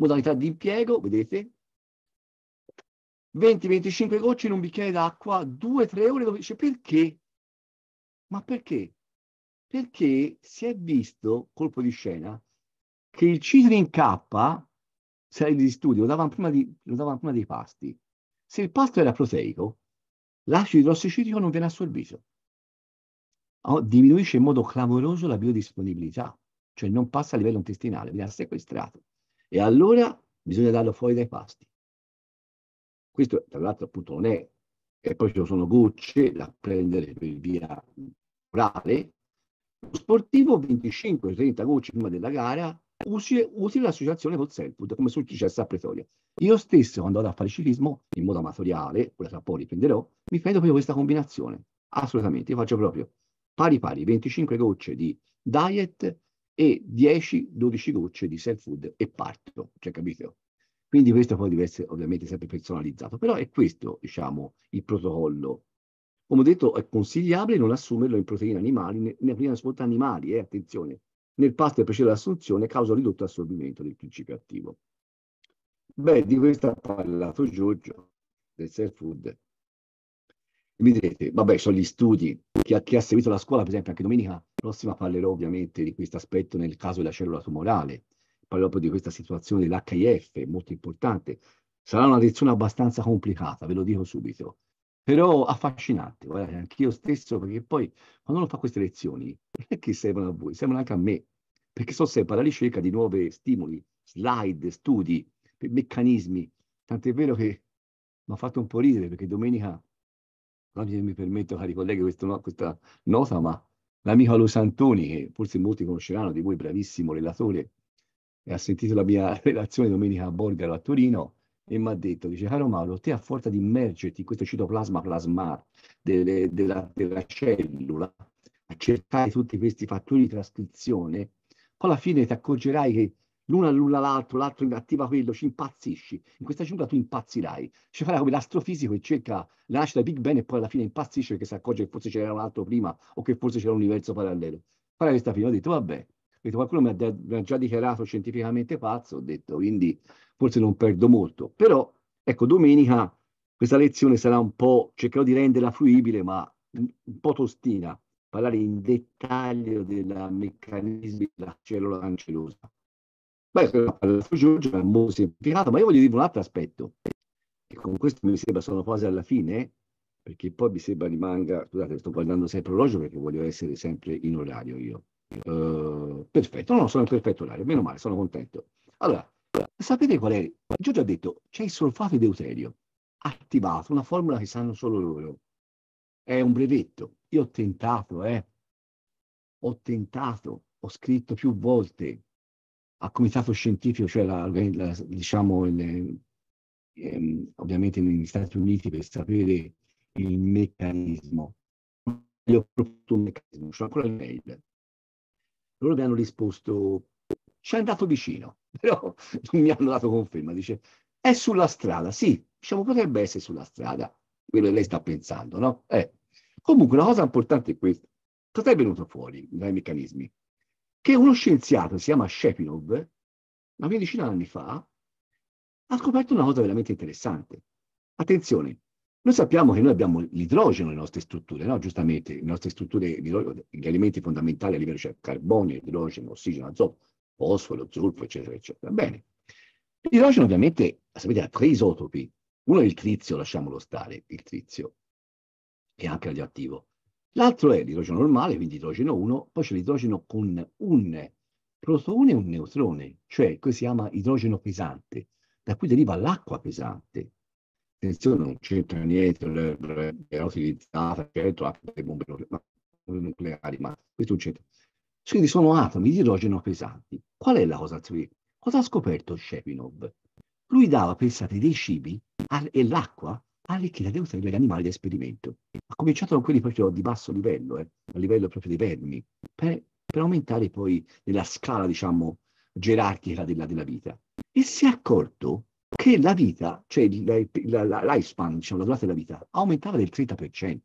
Modalità di impiego, vedete? 20-25 gocce in un bicchiere d'acqua, 2-3 ore dopo... Cioè, perché? Ma perché? Perché si è visto, colpo di scena, che il Citrin K, serie di studio, lo davano prima, di, lo davano prima dei pasti. Se il pasto era proteico, l'acido idrossicitrico non viene assorbito. Oh, diminuisce in modo clamoroso la biodisponibilità, cioè non passa a livello intestinale, viene sequestrato. E allora bisogna darlo fuori dai pasti. Questo, tra l'altro, appunto non è, e poi ci sono gocce da prendere per via orale. Lo sportivo 25-30 gocce prima della gara usi, usi l'associazione col self-food, come successo a Pretoria. Io stesso, quando vado a fare ciclismo, in modo amatoriale, ora tra poco riprenderò, mi prendo proprio questa combinazione. Assolutamente, io faccio proprio pari pari 25 gocce di diet e 10-12 gocce di self food e parto, cioè capito? Quindi questo poi deve essere ovviamente sempre personalizzato, però è questo, diciamo, il protocollo. Come ho detto, è consigliabile non assumerlo in proteine animali, nella prima proteine animali, eh, attenzione, nel pasto che precede l'assunzione causa ridotto assorbimento del principio attivo. Beh, di questo ha parlato Giorgio, del self food mi direte, vabbè, sono gli studi, chi ha, chi ha, seguito la scuola, per esempio, anche domenica prossima parlerò ovviamente di questo aspetto nel caso della cellula tumorale, parlerò proprio di questa situazione dell'HIF, molto importante. Sarà una lezione abbastanza complicata, ve lo dico subito, però affascinante, guardate, anch'io stesso, perché poi quando uno fa queste lezioni, non è che servono a voi, servono anche a me, perché sono sempre alla ricerca di nuovi stimoli, slide, studi, meccanismi, tant'è vero che mi ha fatto un po' ridere, perché domenica mi permetto cari colleghi questo, questa nota, ma l'amico Lo Santoni, che forse molti conosceranno, di voi bravissimo relatore, e ha sentito la mia [laughs] relazione domenica a Borgaro a Torino e mi ha detto, dice, caro Mauro, te a forza di immergerti in questo citoplasma plasmar delle, della, della cellula, a cercare tutti questi fattori di trascrizione, alla fine ti accorgerai che l'uno annulla l'altro, l'altro inattiva quello, ci impazzisci. In questa giungla tu impazzirai. Ci farà come l'astrofisico che cerca la nascita del Big Bang e poi alla fine impazzisce perché si accorge che forse c'era un altro prima o che forse c'era un universo parallelo. Farà questa fine. Ho detto, vabbè, detto, qualcuno mi ha, de- mi ha già dichiarato scientificamente pazzo, ho detto, quindi forse non perdo molto. Però, ecco, domenica questa lezione sarà un po', cercherò di renderla fruibile, ma un po' tostina parlare in dettaglio del meccanismo della cellula cancerosa. Beh, ma io voglio dire un altro aspetto, e con questo mi sembra sono quasi alla fine, perché poi mi sembra rimanga, scusate, sto guardando sempre l'orologio perché voglio essere sempre in orario io. Uh, perfetto, no, sono in perfetto orario, meno male, sono contento. Allora, sapete qual è? Giorgio ha detto, c'è il solfato di deuterio, attivato, una formula che sanno solo loro. È un brevetto, io ho tentato, eh. Ho tentato, ho scritto più volte, al comitato scientifico, cioè la, la, diciamo il, ehm, ovviamente negli Stati Uniti per sapere il meccanismo. Gli ho proposto un meccanismo, cioè ancora il mail. Loro mi hanno risposto, ci è andato vicino, [laughs] però non mi hanno dato conferma. Dice, è sulla strada, sì, diciamo potrebbe essere sulla strada, quello che lei sta pensando, no? Eh. Comunque una cosa importante è questa, cosa è venuto fuori dai meccanismi? che uno scienziato, si chiama Shepinov, una quindicina anni fa, ha scoperto una cosa veramente interessante. Attenzione, noi sappiamo che noi abbiamo l'idrogeno nelle nostre strutture, no? giustamente, le nostre strutture, gli elementi fondamentali a livello, cioè carbonio, idrogeno, ossigeno, azoto, fosforo, zolfo, eccetera, eccetera. Bene, l'idrogeno ovviamente, sapete, ha tre isotopi. Uno è il trizio, lasciamolo stare, il trizio, che è anche radioattivo. L'altro è l'idrogeno normale, quindi idrogeno 1, poi c'è l'idrogeno con un protone e un neutrone, cioè qui si chiama idrogeno pesante, da cui deriva l'acqua pesante. Attenzione, non c'entra niente, era utilizzata, certo, anche le bombe nucleari, ma questo non c'entra. Quindi sono atomi di idrogeno pesanti. Qual è la cosa Cosa ha scoperto Shepinov? Lui dava, pensate, dei cibi e l'acqua arricchita di autori degli animali di esperimento. Ha cominciato con quelli proprio di basso livello, eh, a livello proprio dei vermi, per, per aumentare poi nella scala, diciamo, gerarchica della, della, vita. E si è accorto che la vita, cioè la, la, la lifespan, diciamo, la durata della vita, aumentava del 30%.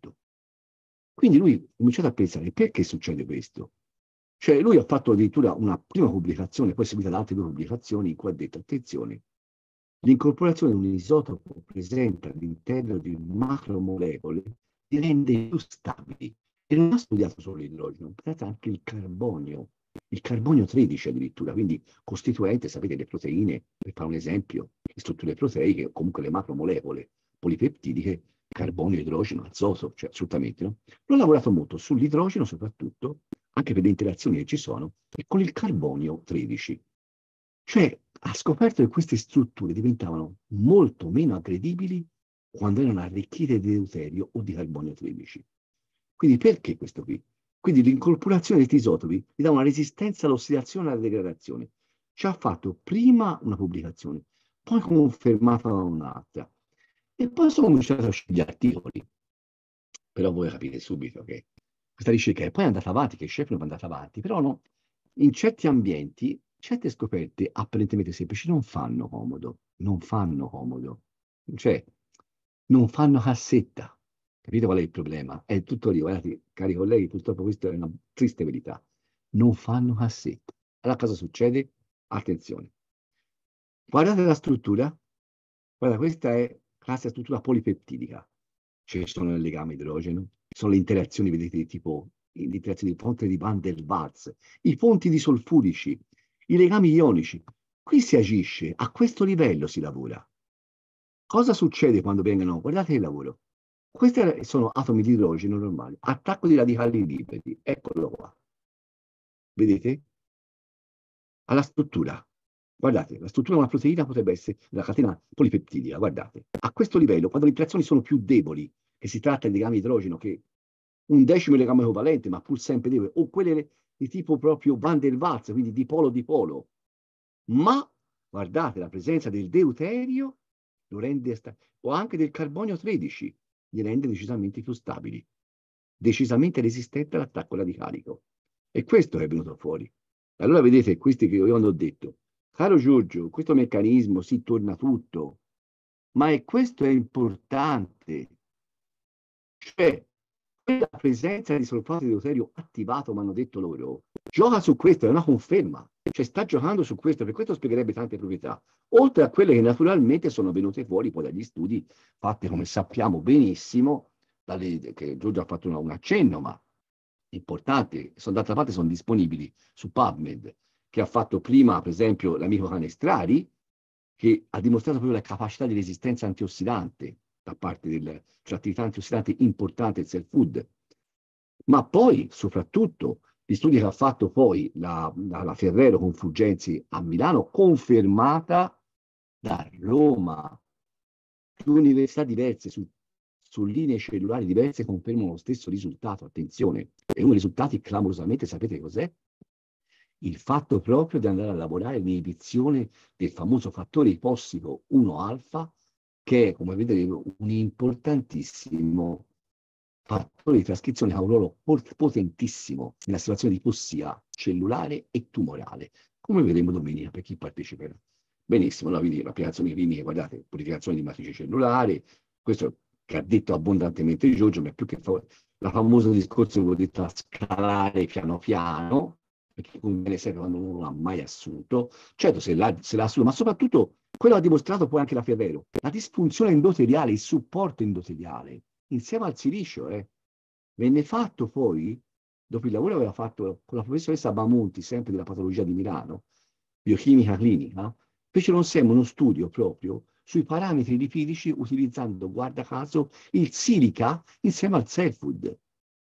Quindi lui ha cominciato a pensare perché succede questo. Cioè lui ha fatto addirittura una prima pubblicazione, poi seguita da altre due pubblicazioni in cui ha detto attenzione, L'incorporazione di un isotopo presente all'interno di macromolecole li rende più stabili. E non ha studiato solo l'idrogeno, guardate anche il carbonio, il carbonio 13 addirittura, quindi costituente, sapete, le proteine, per fare un esempio, le strutture proteiche o comunque le macromolecole polipeptidiche, carbonio, idrogeno, azoto, cioè assolutamente. No? L'ho lavorato molto sull'idrogeno soprattutto, anche per le interazioni che ci sono, e con il carbonio 13. Cioè ha scoperto che queste strutture diventavano molto meno aggredibili quando erano arricchite di deuterio o di carbonio 13. Quindi perché questo qui? Quindi l'incorporazione dei isotopi gli dà una resistenza all'ossidazione e alla degradazione. Ci ha fatto prima una pubblicazione, poi confermata da un'altra, e poi sono cominciato a uscire gli articoli. Però voi capite subito che questa ricerca è poi andata avanti, che Sheffield è andata avanti, però no, in certi ambienti certe scoperte apparentemente semplici non fanno comodo, non fanno comodo, cioè non fanno cassetta. Capite qual è il problema? È tutto lì, guardate, cari colleghi, purtroppo questa è una triste verità. Non fanno cassetta. Allora cosa succede? Attenzione. Guardate la struttura. Guarda, questa è classe struttura polipeptidica. Ci sono il legame idrogeno, sono le interazioni, vedete, tipo l'interazione di ponte di Van der Waals, i ponti disolfurici, i legami ionici. Qui si agisce, a questo livello si lavora. Cosa succede quando vengono? Guardate il lavoro. Questi sono atomi di idrogeno normali, attacco di radicali liberi, eccolo qua. Vedete? Alla struttura. Guardate, la struttura di una proteina potrebbe essere la catena polipeptidia, guardate. A questo livello, quando le interazioni sono più deboli, che si tratta di legami idrogeno, che un decimo legame covalente, ma pur sempre debole, o quelle di tipo proprio Van der Waals, quindi di polo di polo. Ma guardate, la presenza del deuterio lo rende o anche del carbonio 13 li rende decisamente più stabili, decisamente resistenti all'attacco radicalico. E questo è venuto fuori. Allora vedete questi che io vi ho detto. Caro Giorgio, questo meccanismo si torna tutto, ma è, questo è importante. Cioè, quella presenza di solfato di deuterio attivato, mi hanno detto loro, gioca su questo, è una conferma, cioè sta giocando su questo, per questo spiegherebbe tante proprietà, oltre a quelle che naturalmente sono venute fuori poi dagli studi fatti, come sappiamo benissimo, dalle, che Giorgio ha fatto una, un accenno, ma importante, sono d'altra parte sono disponibili su PubMed, che ha fatto prima, per esempio, l'amico Canestrari, che ha dimostrato proprio la capacità di resistenza antiossidante da parte delle attività antiossidanti cioè, importanti del self food. Ma poi, soprattutto, gli studi che ha fatto poi la, la, la Ferrero con Fulgenzi a Milano, confermata da Roma. Due università diverse su, su, linee cellulari diverse confermano lo stesso risultato, attenzione. E uno dei risultati clamorosamente, sapete cos'è? Il fatto proprio di andare a lavorare l'inibizione del famoso fattore ipossico 1 alfa che è, come vedremo, un importantissimo fattore di trascrizione ha un ruolo potentissimo nella situazione di possia cellulare e tumorale, come vedremo domenica per chi parteciperà. Benissimo, allora quindi la applicazione in linea, guardate, purificazione di matrice cellulare, questo che ha detto abbondantemente Giorgio, ma è più che fa- la famosa discorso che ho detto a scalare piano piano, perché conviene sempre quando uno non l'ha mai assunto, certo se l'ha, se l'ha assunto, ma soprattutto quello ha dimostrato poi anche la Ferrero. La disfunzione endoteliale, il supporto endoteliale, insieme al silicio, eh, venne fatto poi, dopo il lavoro che aveva fatto con la professoressa Bamonti, sempre della patologia di Milano, biochimica clinica, fece fecero insieme uno studio proprio sui parametri lipidici utilizzando, guarda caso, il silica insieme al self-food.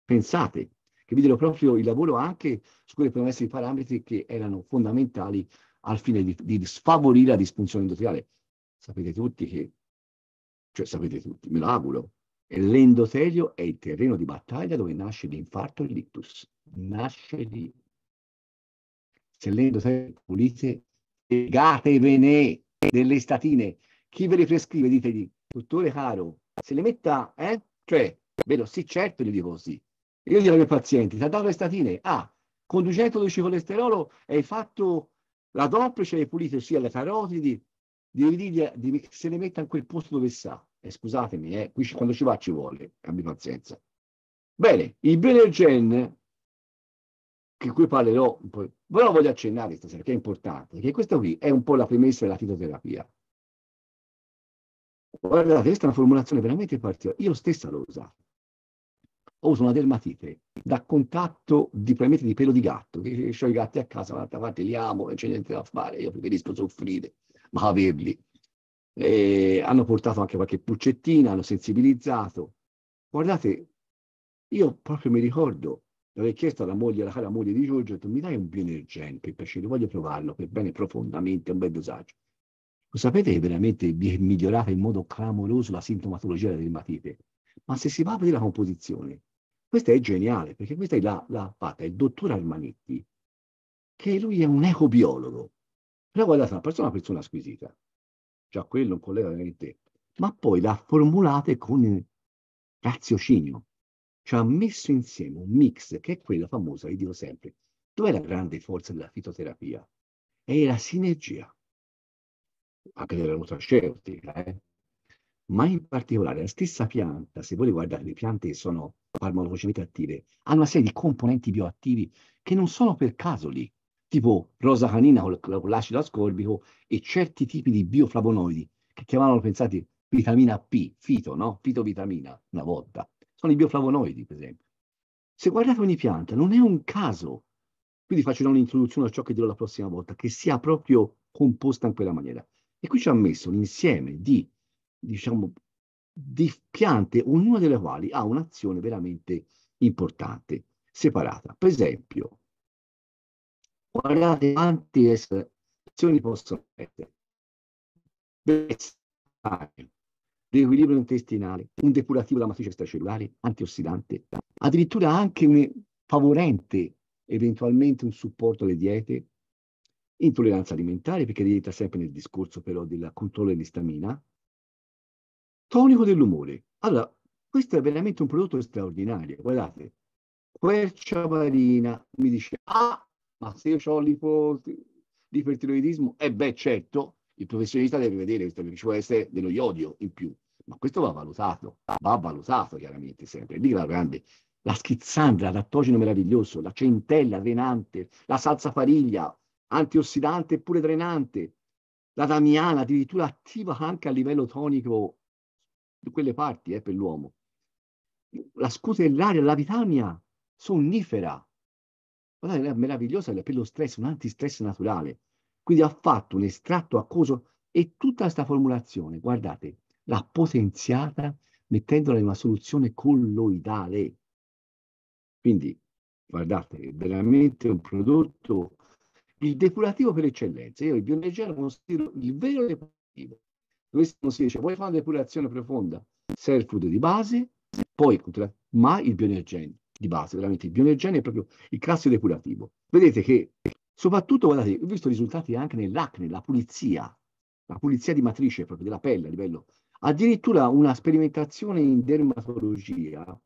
Pensate, che videro proprio il lavoro anche su quelli che potevano essere i parametri che erano fondamentali al fine di, di sfavorire la disfunzione endoteliale. Sapete tutti che, cioè sapete tutti, me lo auguro, l'endotelio è il terreno di battaglia dove nasce l'infarto e l'ictus. Nasce lì. Se l'endotelio pulite, legatevene delle statine. Chi ve le prescrive, ditegli, dottore caro, se le metta, eh? Cioè, vedo, sì, certo, gli dico così. Io dico ai miei pazienti, ti ha dato le statine? Ah, conducente 12 colesterolo, hai fatto la doppia è pulita sia le carotidi, devi, devi se le mette in quel posto dove sa. Eh, scusatemi, eh, qui quando ci va ci vuole, abbi pazienza. Bene, il bioenergen, che qui parlerò un po', però voglio accennare stasera, che è importante, che questa qui è un po' la premessa della fitoterapia. Guardate, questa è una formulazione veramente particolare, io stessa l'ho usata uso una dermatite da contatto di premette di pelo di gatto, che ho i gatti a casa, ma parte li amo non c'è niente da fare, io preferisco soffrire, ma averli. E hanno portato anche qualche pulcettina, hanno sensibilizzato. Guardate, io proprio mi ricordo di aver chiesto alla moglie, alla cara moglie di Giorgio, detto, mi dai un bioenergente per piacere, voglio provarlo per bene profondamente, un bel dosaggio. Lo sapete che veramente vi è migliorata in modo clamoroso la sintomatologia della dermatite? Ma se si va a vedere la composizione, questa è geniale, perché questa è la, la fatta, il dottor Armanetti, che lui è un ecobiologo. Però guardate, una persona, una persona squisita, già quello un collega veramente, ma poi l'ha formulata con raziocinio. Cioè ha messo insieme un mix che è quella famosa, vi dico sempre, dov'è la grande forza della fitoterapia? È la sinergia, anche della nutraceutica, eh? ma in particolare la stessa pianta, se voi guardate le piante che sono farmacologicamente attive, hanno una serie di componenti bioattivi che non sono per caso lì, tipo rosa canina con, l'acido ascorbico e certi tipi di bioflavonoidi che chiamavano, pensate, vitamina P, fito, no? Fitovitamina, una volta. Sono i bioflavonoidi, per esempio. Se guardate ogni pianta, non è un caso, quindi faccio un'introduzione a ciò che dirò la prossima volta, che sia proprio composta in quella maniera. E qui ci ha messo un insieme di diciamo, di piante, ognuna delle quali ha un'azione veramente importante, separata. Per esempio, guardate quante azioni possono essere. Riequilibrio intestinale, un depurativo della matrice extracellulare, antiossidante, addirittura anche un favorente eventualmente un supporto alle diete, intolleranza alimentare, perché diventa sempre nel discorso però del controllo dell'istamina, tonico dell'umore. Allora, questo è veramente un prodotto straordinario, guardate. Quercia marina mi dice, ah, ma se io ho l'ipo, l'ipertiroidismo, e eh beh certo, il professionista deve vedere questo, ci può essere dello iodio in più, ma questo va valutato, va valutato chiaramente sempre. Lì la grande, la schizzandra, l'attogeno meraviglioso, la centella drenante, la salsa pariglia, antiossidante eppure drenante, la damiana addirittura attiva anche a livello tonico quelle parti eh, per l'uomo. La scusa l'aria, la vitamina sonnifera, guardate, è meravigliosa per lo stress, un antistress naturale. Quindi ha fatto un estratto acquoso e tutta questa formulazione, guardate, l'ha potenziata mettendola in una soluzione colloidale. Quindi, guardate, è veramente un prodotto, il depurativo per eccellenza. Io il bioenergia lo considero il vero depurativo. Dove si dice, vuoi fare una depurazione profonda? Self food di base, poi ma il bioenergenio di base, veramente il bioenergenio è proprio il classico depurativo. Vedete che soprattutto, guardate, ho visto risultati anche nell'acne, la pulizia, la pulizia di matrice proprio della pelle a livello, addirittura una sperimentazione in dermatologia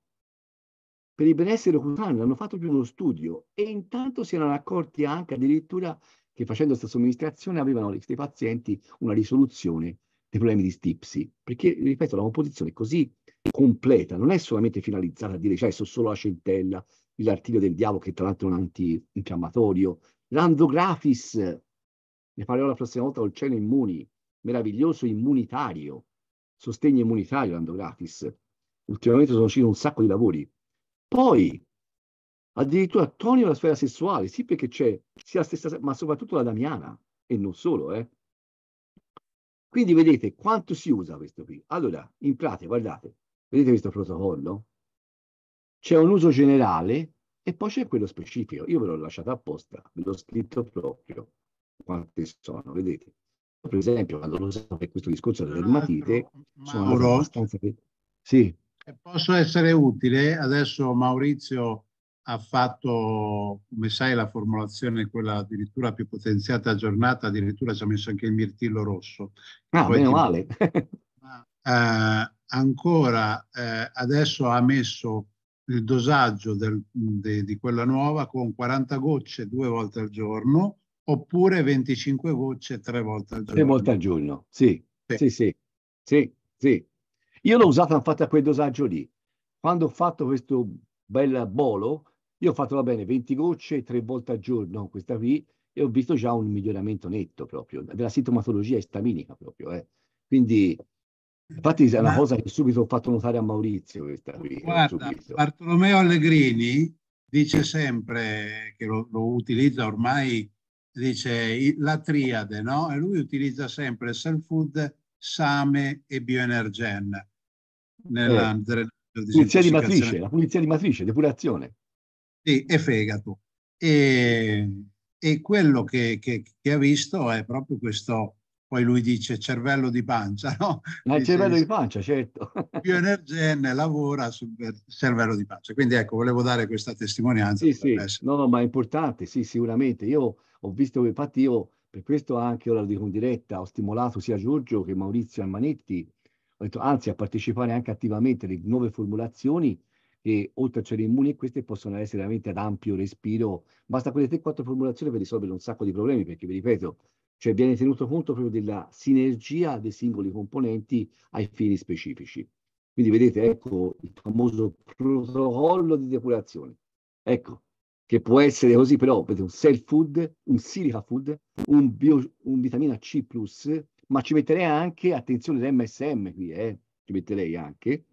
per il benessere cutaneo, hanno fatto più uno studio e intanto si erano accorti anche addirittura che facendo questa somministrazione avevano questi pazienti una risoluzione dei problemi di stipsi, perché, ripeto, la composizione è così completa, non è solamente finalizzata a dire, cioè, sono solo la centella, l'artiglio del diavolo, che tra l'altro è un antinfiammatorio, l'andrografis, ne parlerò la prossima volta, cielo Immuni, meraviglioso immunitario, sostegno immunitario l'andrografis. Ultimamente sono usciti un sacco di lavori. Poi, addirittura Tonio la sfera sessuale, sì perché c'è sia la stessa, ma soprattutto la Damiana, e non solo, eh quindi vedete quanto si usa questo qui. Allora, in pratica, guardate, vedete questo protocollo? C'è un uso generale e poi c'è quello specifico. Io ve l'ho lasciato apposta, ve l'ho scritto proprio quante sono, vedete. Per esempio, quando lo usiamo per questo discorso delle dermatite, sono abbastanza... Sì. Posso essere utile, adesso Maurizio ha fatto, come sai, la formulazione quella addirittura più potenziata e aggiornata, addirittura ci ha messo anche il mirtillo rosso. Ah, meno ti... male. [laughs] Ma, eh, ancora eh, adesso ha messo il dosaggio del, de, di quella nuova con 40 gocce due volte al giorno oppure 25 gocce tre volte al giorno. Tre volte al giorno, sì. Sì, sì, sì. sì, sì. Io l'ho usata, l'ho fatta a quel dosaggio lì. Quando ho fatto questo bel bolo, io ho fatto, va bene, 20 gocce tre volte al giorno, questa qui, e ho visto già un miglioramento netto proprio, della sintomatologia estaminica proprio. Eh. Quindi, infatti è una Ma... cosa che subito ho fatto notare a Maurizio questa qui. Eh, Guarda, Bartolomeo Allegrini dice sempre, che lo, lo utilizza ormai, dice la triade, no? E lui utilizza sempre self food, same e bioenergen nella eh, pulizia di matrice, la pulizia di matrice, depurazione. Sì, e fegato. E, e quello che, che, che, ha visto è proprio questo, poi lui dice cervello di pancia, no? Ma Il cervello di pancia, certo. [laughs] Più Energen lavora sul cervello di pancia. Quindi ecco, volevo dare questa testimonianza. Sì, sì, essere. no, no, ma è importante, sì, sicuramente. Io ho visto che infatti io, per questo anche ora lo dico in diretta, ho stimolato sia Giorgio che Maurizio Almanetti, anzi a partecipare anche attivamente alle nuove formulazioni che oltre a cere queste possono essere veramente ad ampio respiro. Basta quelle 3-4 formulazioni per risolvere un sacco di problemi, perché vi ripeto, cioè viene tenuto conto proprio della sinergia dei singoli componenti ai fini specifici. Quindi vedete, ecco il famoso protocollo di depurazione. Ecco, che può essere così, però, vedete, un self food, un silica food, un, bio, un vitamina C+, ma ci metterei anche, attenzione, l'MSM qui, eh, ci metterei anche,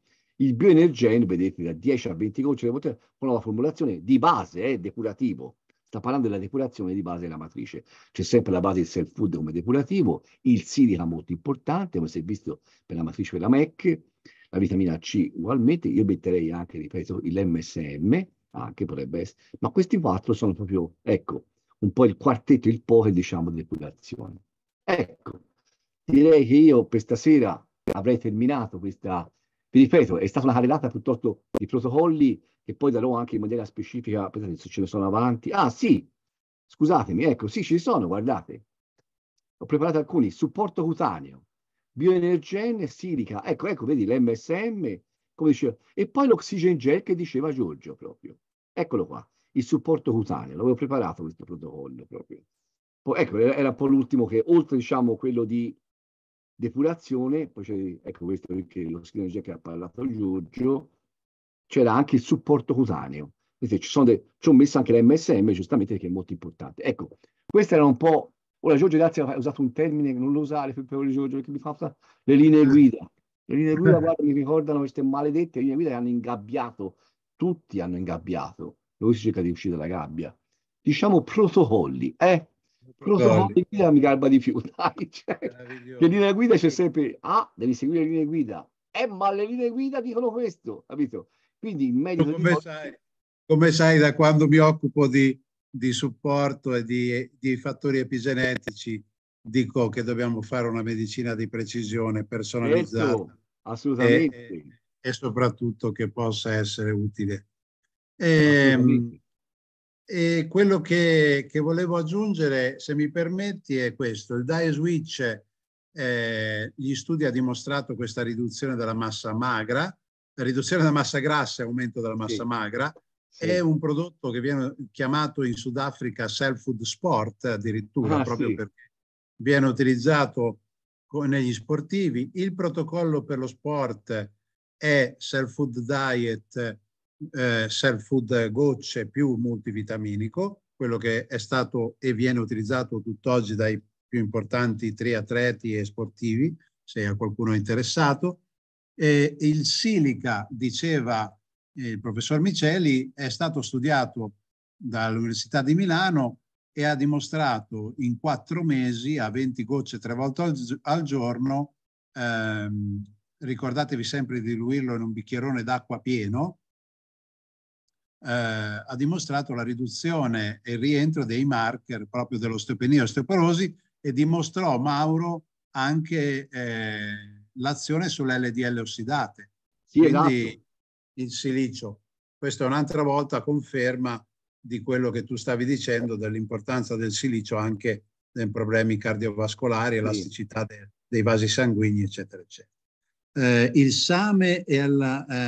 il bioenergeno, vedete, da 10 a 20 gocce di potenza, con la formulazione di base, eh, depurativo. Sta parlando della depurazione di base della matrice. C'è sempre la base del self-food come depurativo, il silica molto importante, come si è visto per la matrice della MEC, la vitamina C ugualmente, io metterei anche, ripeto, l'MSM, anche potrebbe essere, ma questi quattro sono proprio, ecco, un po' il quartetto, il poche, diciamo, di depurazione. Ecco, direi che io per stasera avrei terminato questa vi ripeto, è stata una carrellata piuttosto di protocolli che poi darò anche in maniera specifica, aspettate se ce ne sono avanti. Ah sì, scusatemi, ecco, sì, ci sono, guardate. Ho preparato alcuni, supporto cutaneo, bioenergene, silica, ecco, ecco, vedi l'MSM, come dicevo, e poi l'oxygen gel che diceva Giorgio proprio. Eccolo qua, il supporto cutaneo, l'avevo preparato questo protocollo proprio. Poi, ecco, era un po' l'ultimo che, oltre diciamo quello di depurazione, poi c'è, ecco questo perché lo schienogia che ha parlato Giorgio, c'era anche il supporto cutaneo. Vedete, ci, sono de- ci ho messo anche l'MSM, giustamente, che è molto importante. Ecco, questa era un po'... Ora Giorgio, grazie, ha usato un termine che non lo usare, per favore Giorgio, perché mi fa... Le linee guida. Le linee guida, [laughs] guarda, mi ricordano queste maledette linee guida che hanno ingabbiato, tutti hanno ingabbiato. Noi si cerca di uscire dalla gabbia. Diciamo protocolli, eh? Lo di guida mi garba di più, [laughs] dai. Cioè, che linea guida c'è sempre, ah, devi seguire le linee guida. Eh, ma le linee guida dicono questo, capito? Quindi in merito come, di... sai, come sai, da quando mi occupo di, di supporto e di, di fattori epigenetici, dico che dobbiamo fare una medicina di precisione personalizzata. Certo, assolutamente. E, e, e, soprattutto che possa essere utile. E, e quello che, che, volevo aggiungere, se mi permetti, è questo. Il die switch, eh, gli studi hanno dimostrato questa riduzione della massa magra, riduzione della massa grassa e aumento della massa sì. magra, sì. è un prodotto che viene chiamato in Sudafrica self food sport addirittura, ah, proprio sì. perché viene utilizzato negli sportivi. Il protocollo per lo sport è self food diet eh, self food eh, gocce più multivitaminico, quello che è stato e viene utilizzato tutt'oggi dai più importanti triatleti e sportivi, se a qualcuno è interessato. E il silica, diceva eh, il professor Miceli, è stato studiato dall'Università di Milano e ha dimostrato in quattro mesi a 20 gocce tre volte al, giorno, ehm, ricordatevi sempre di diluirlo in un bicchierone d'acqua pieno, eh, ha dimostrato la riduzione e il rientro dei marker proprio dell'osteopenia e osteoporosi e dimostrò Mauro anche eh, l'azione sulle LDL ossidate, sì, esatto. quindi esatto. il silicio. Questa è un'altra volta conferma di quello che tu stavi dicendo dell'importanza del silicio anche nei problemi cardiovascolari, sì. elasticità de, dei vasi sanguigni, eccetera, eccetera. Eh, il same e la... Eh,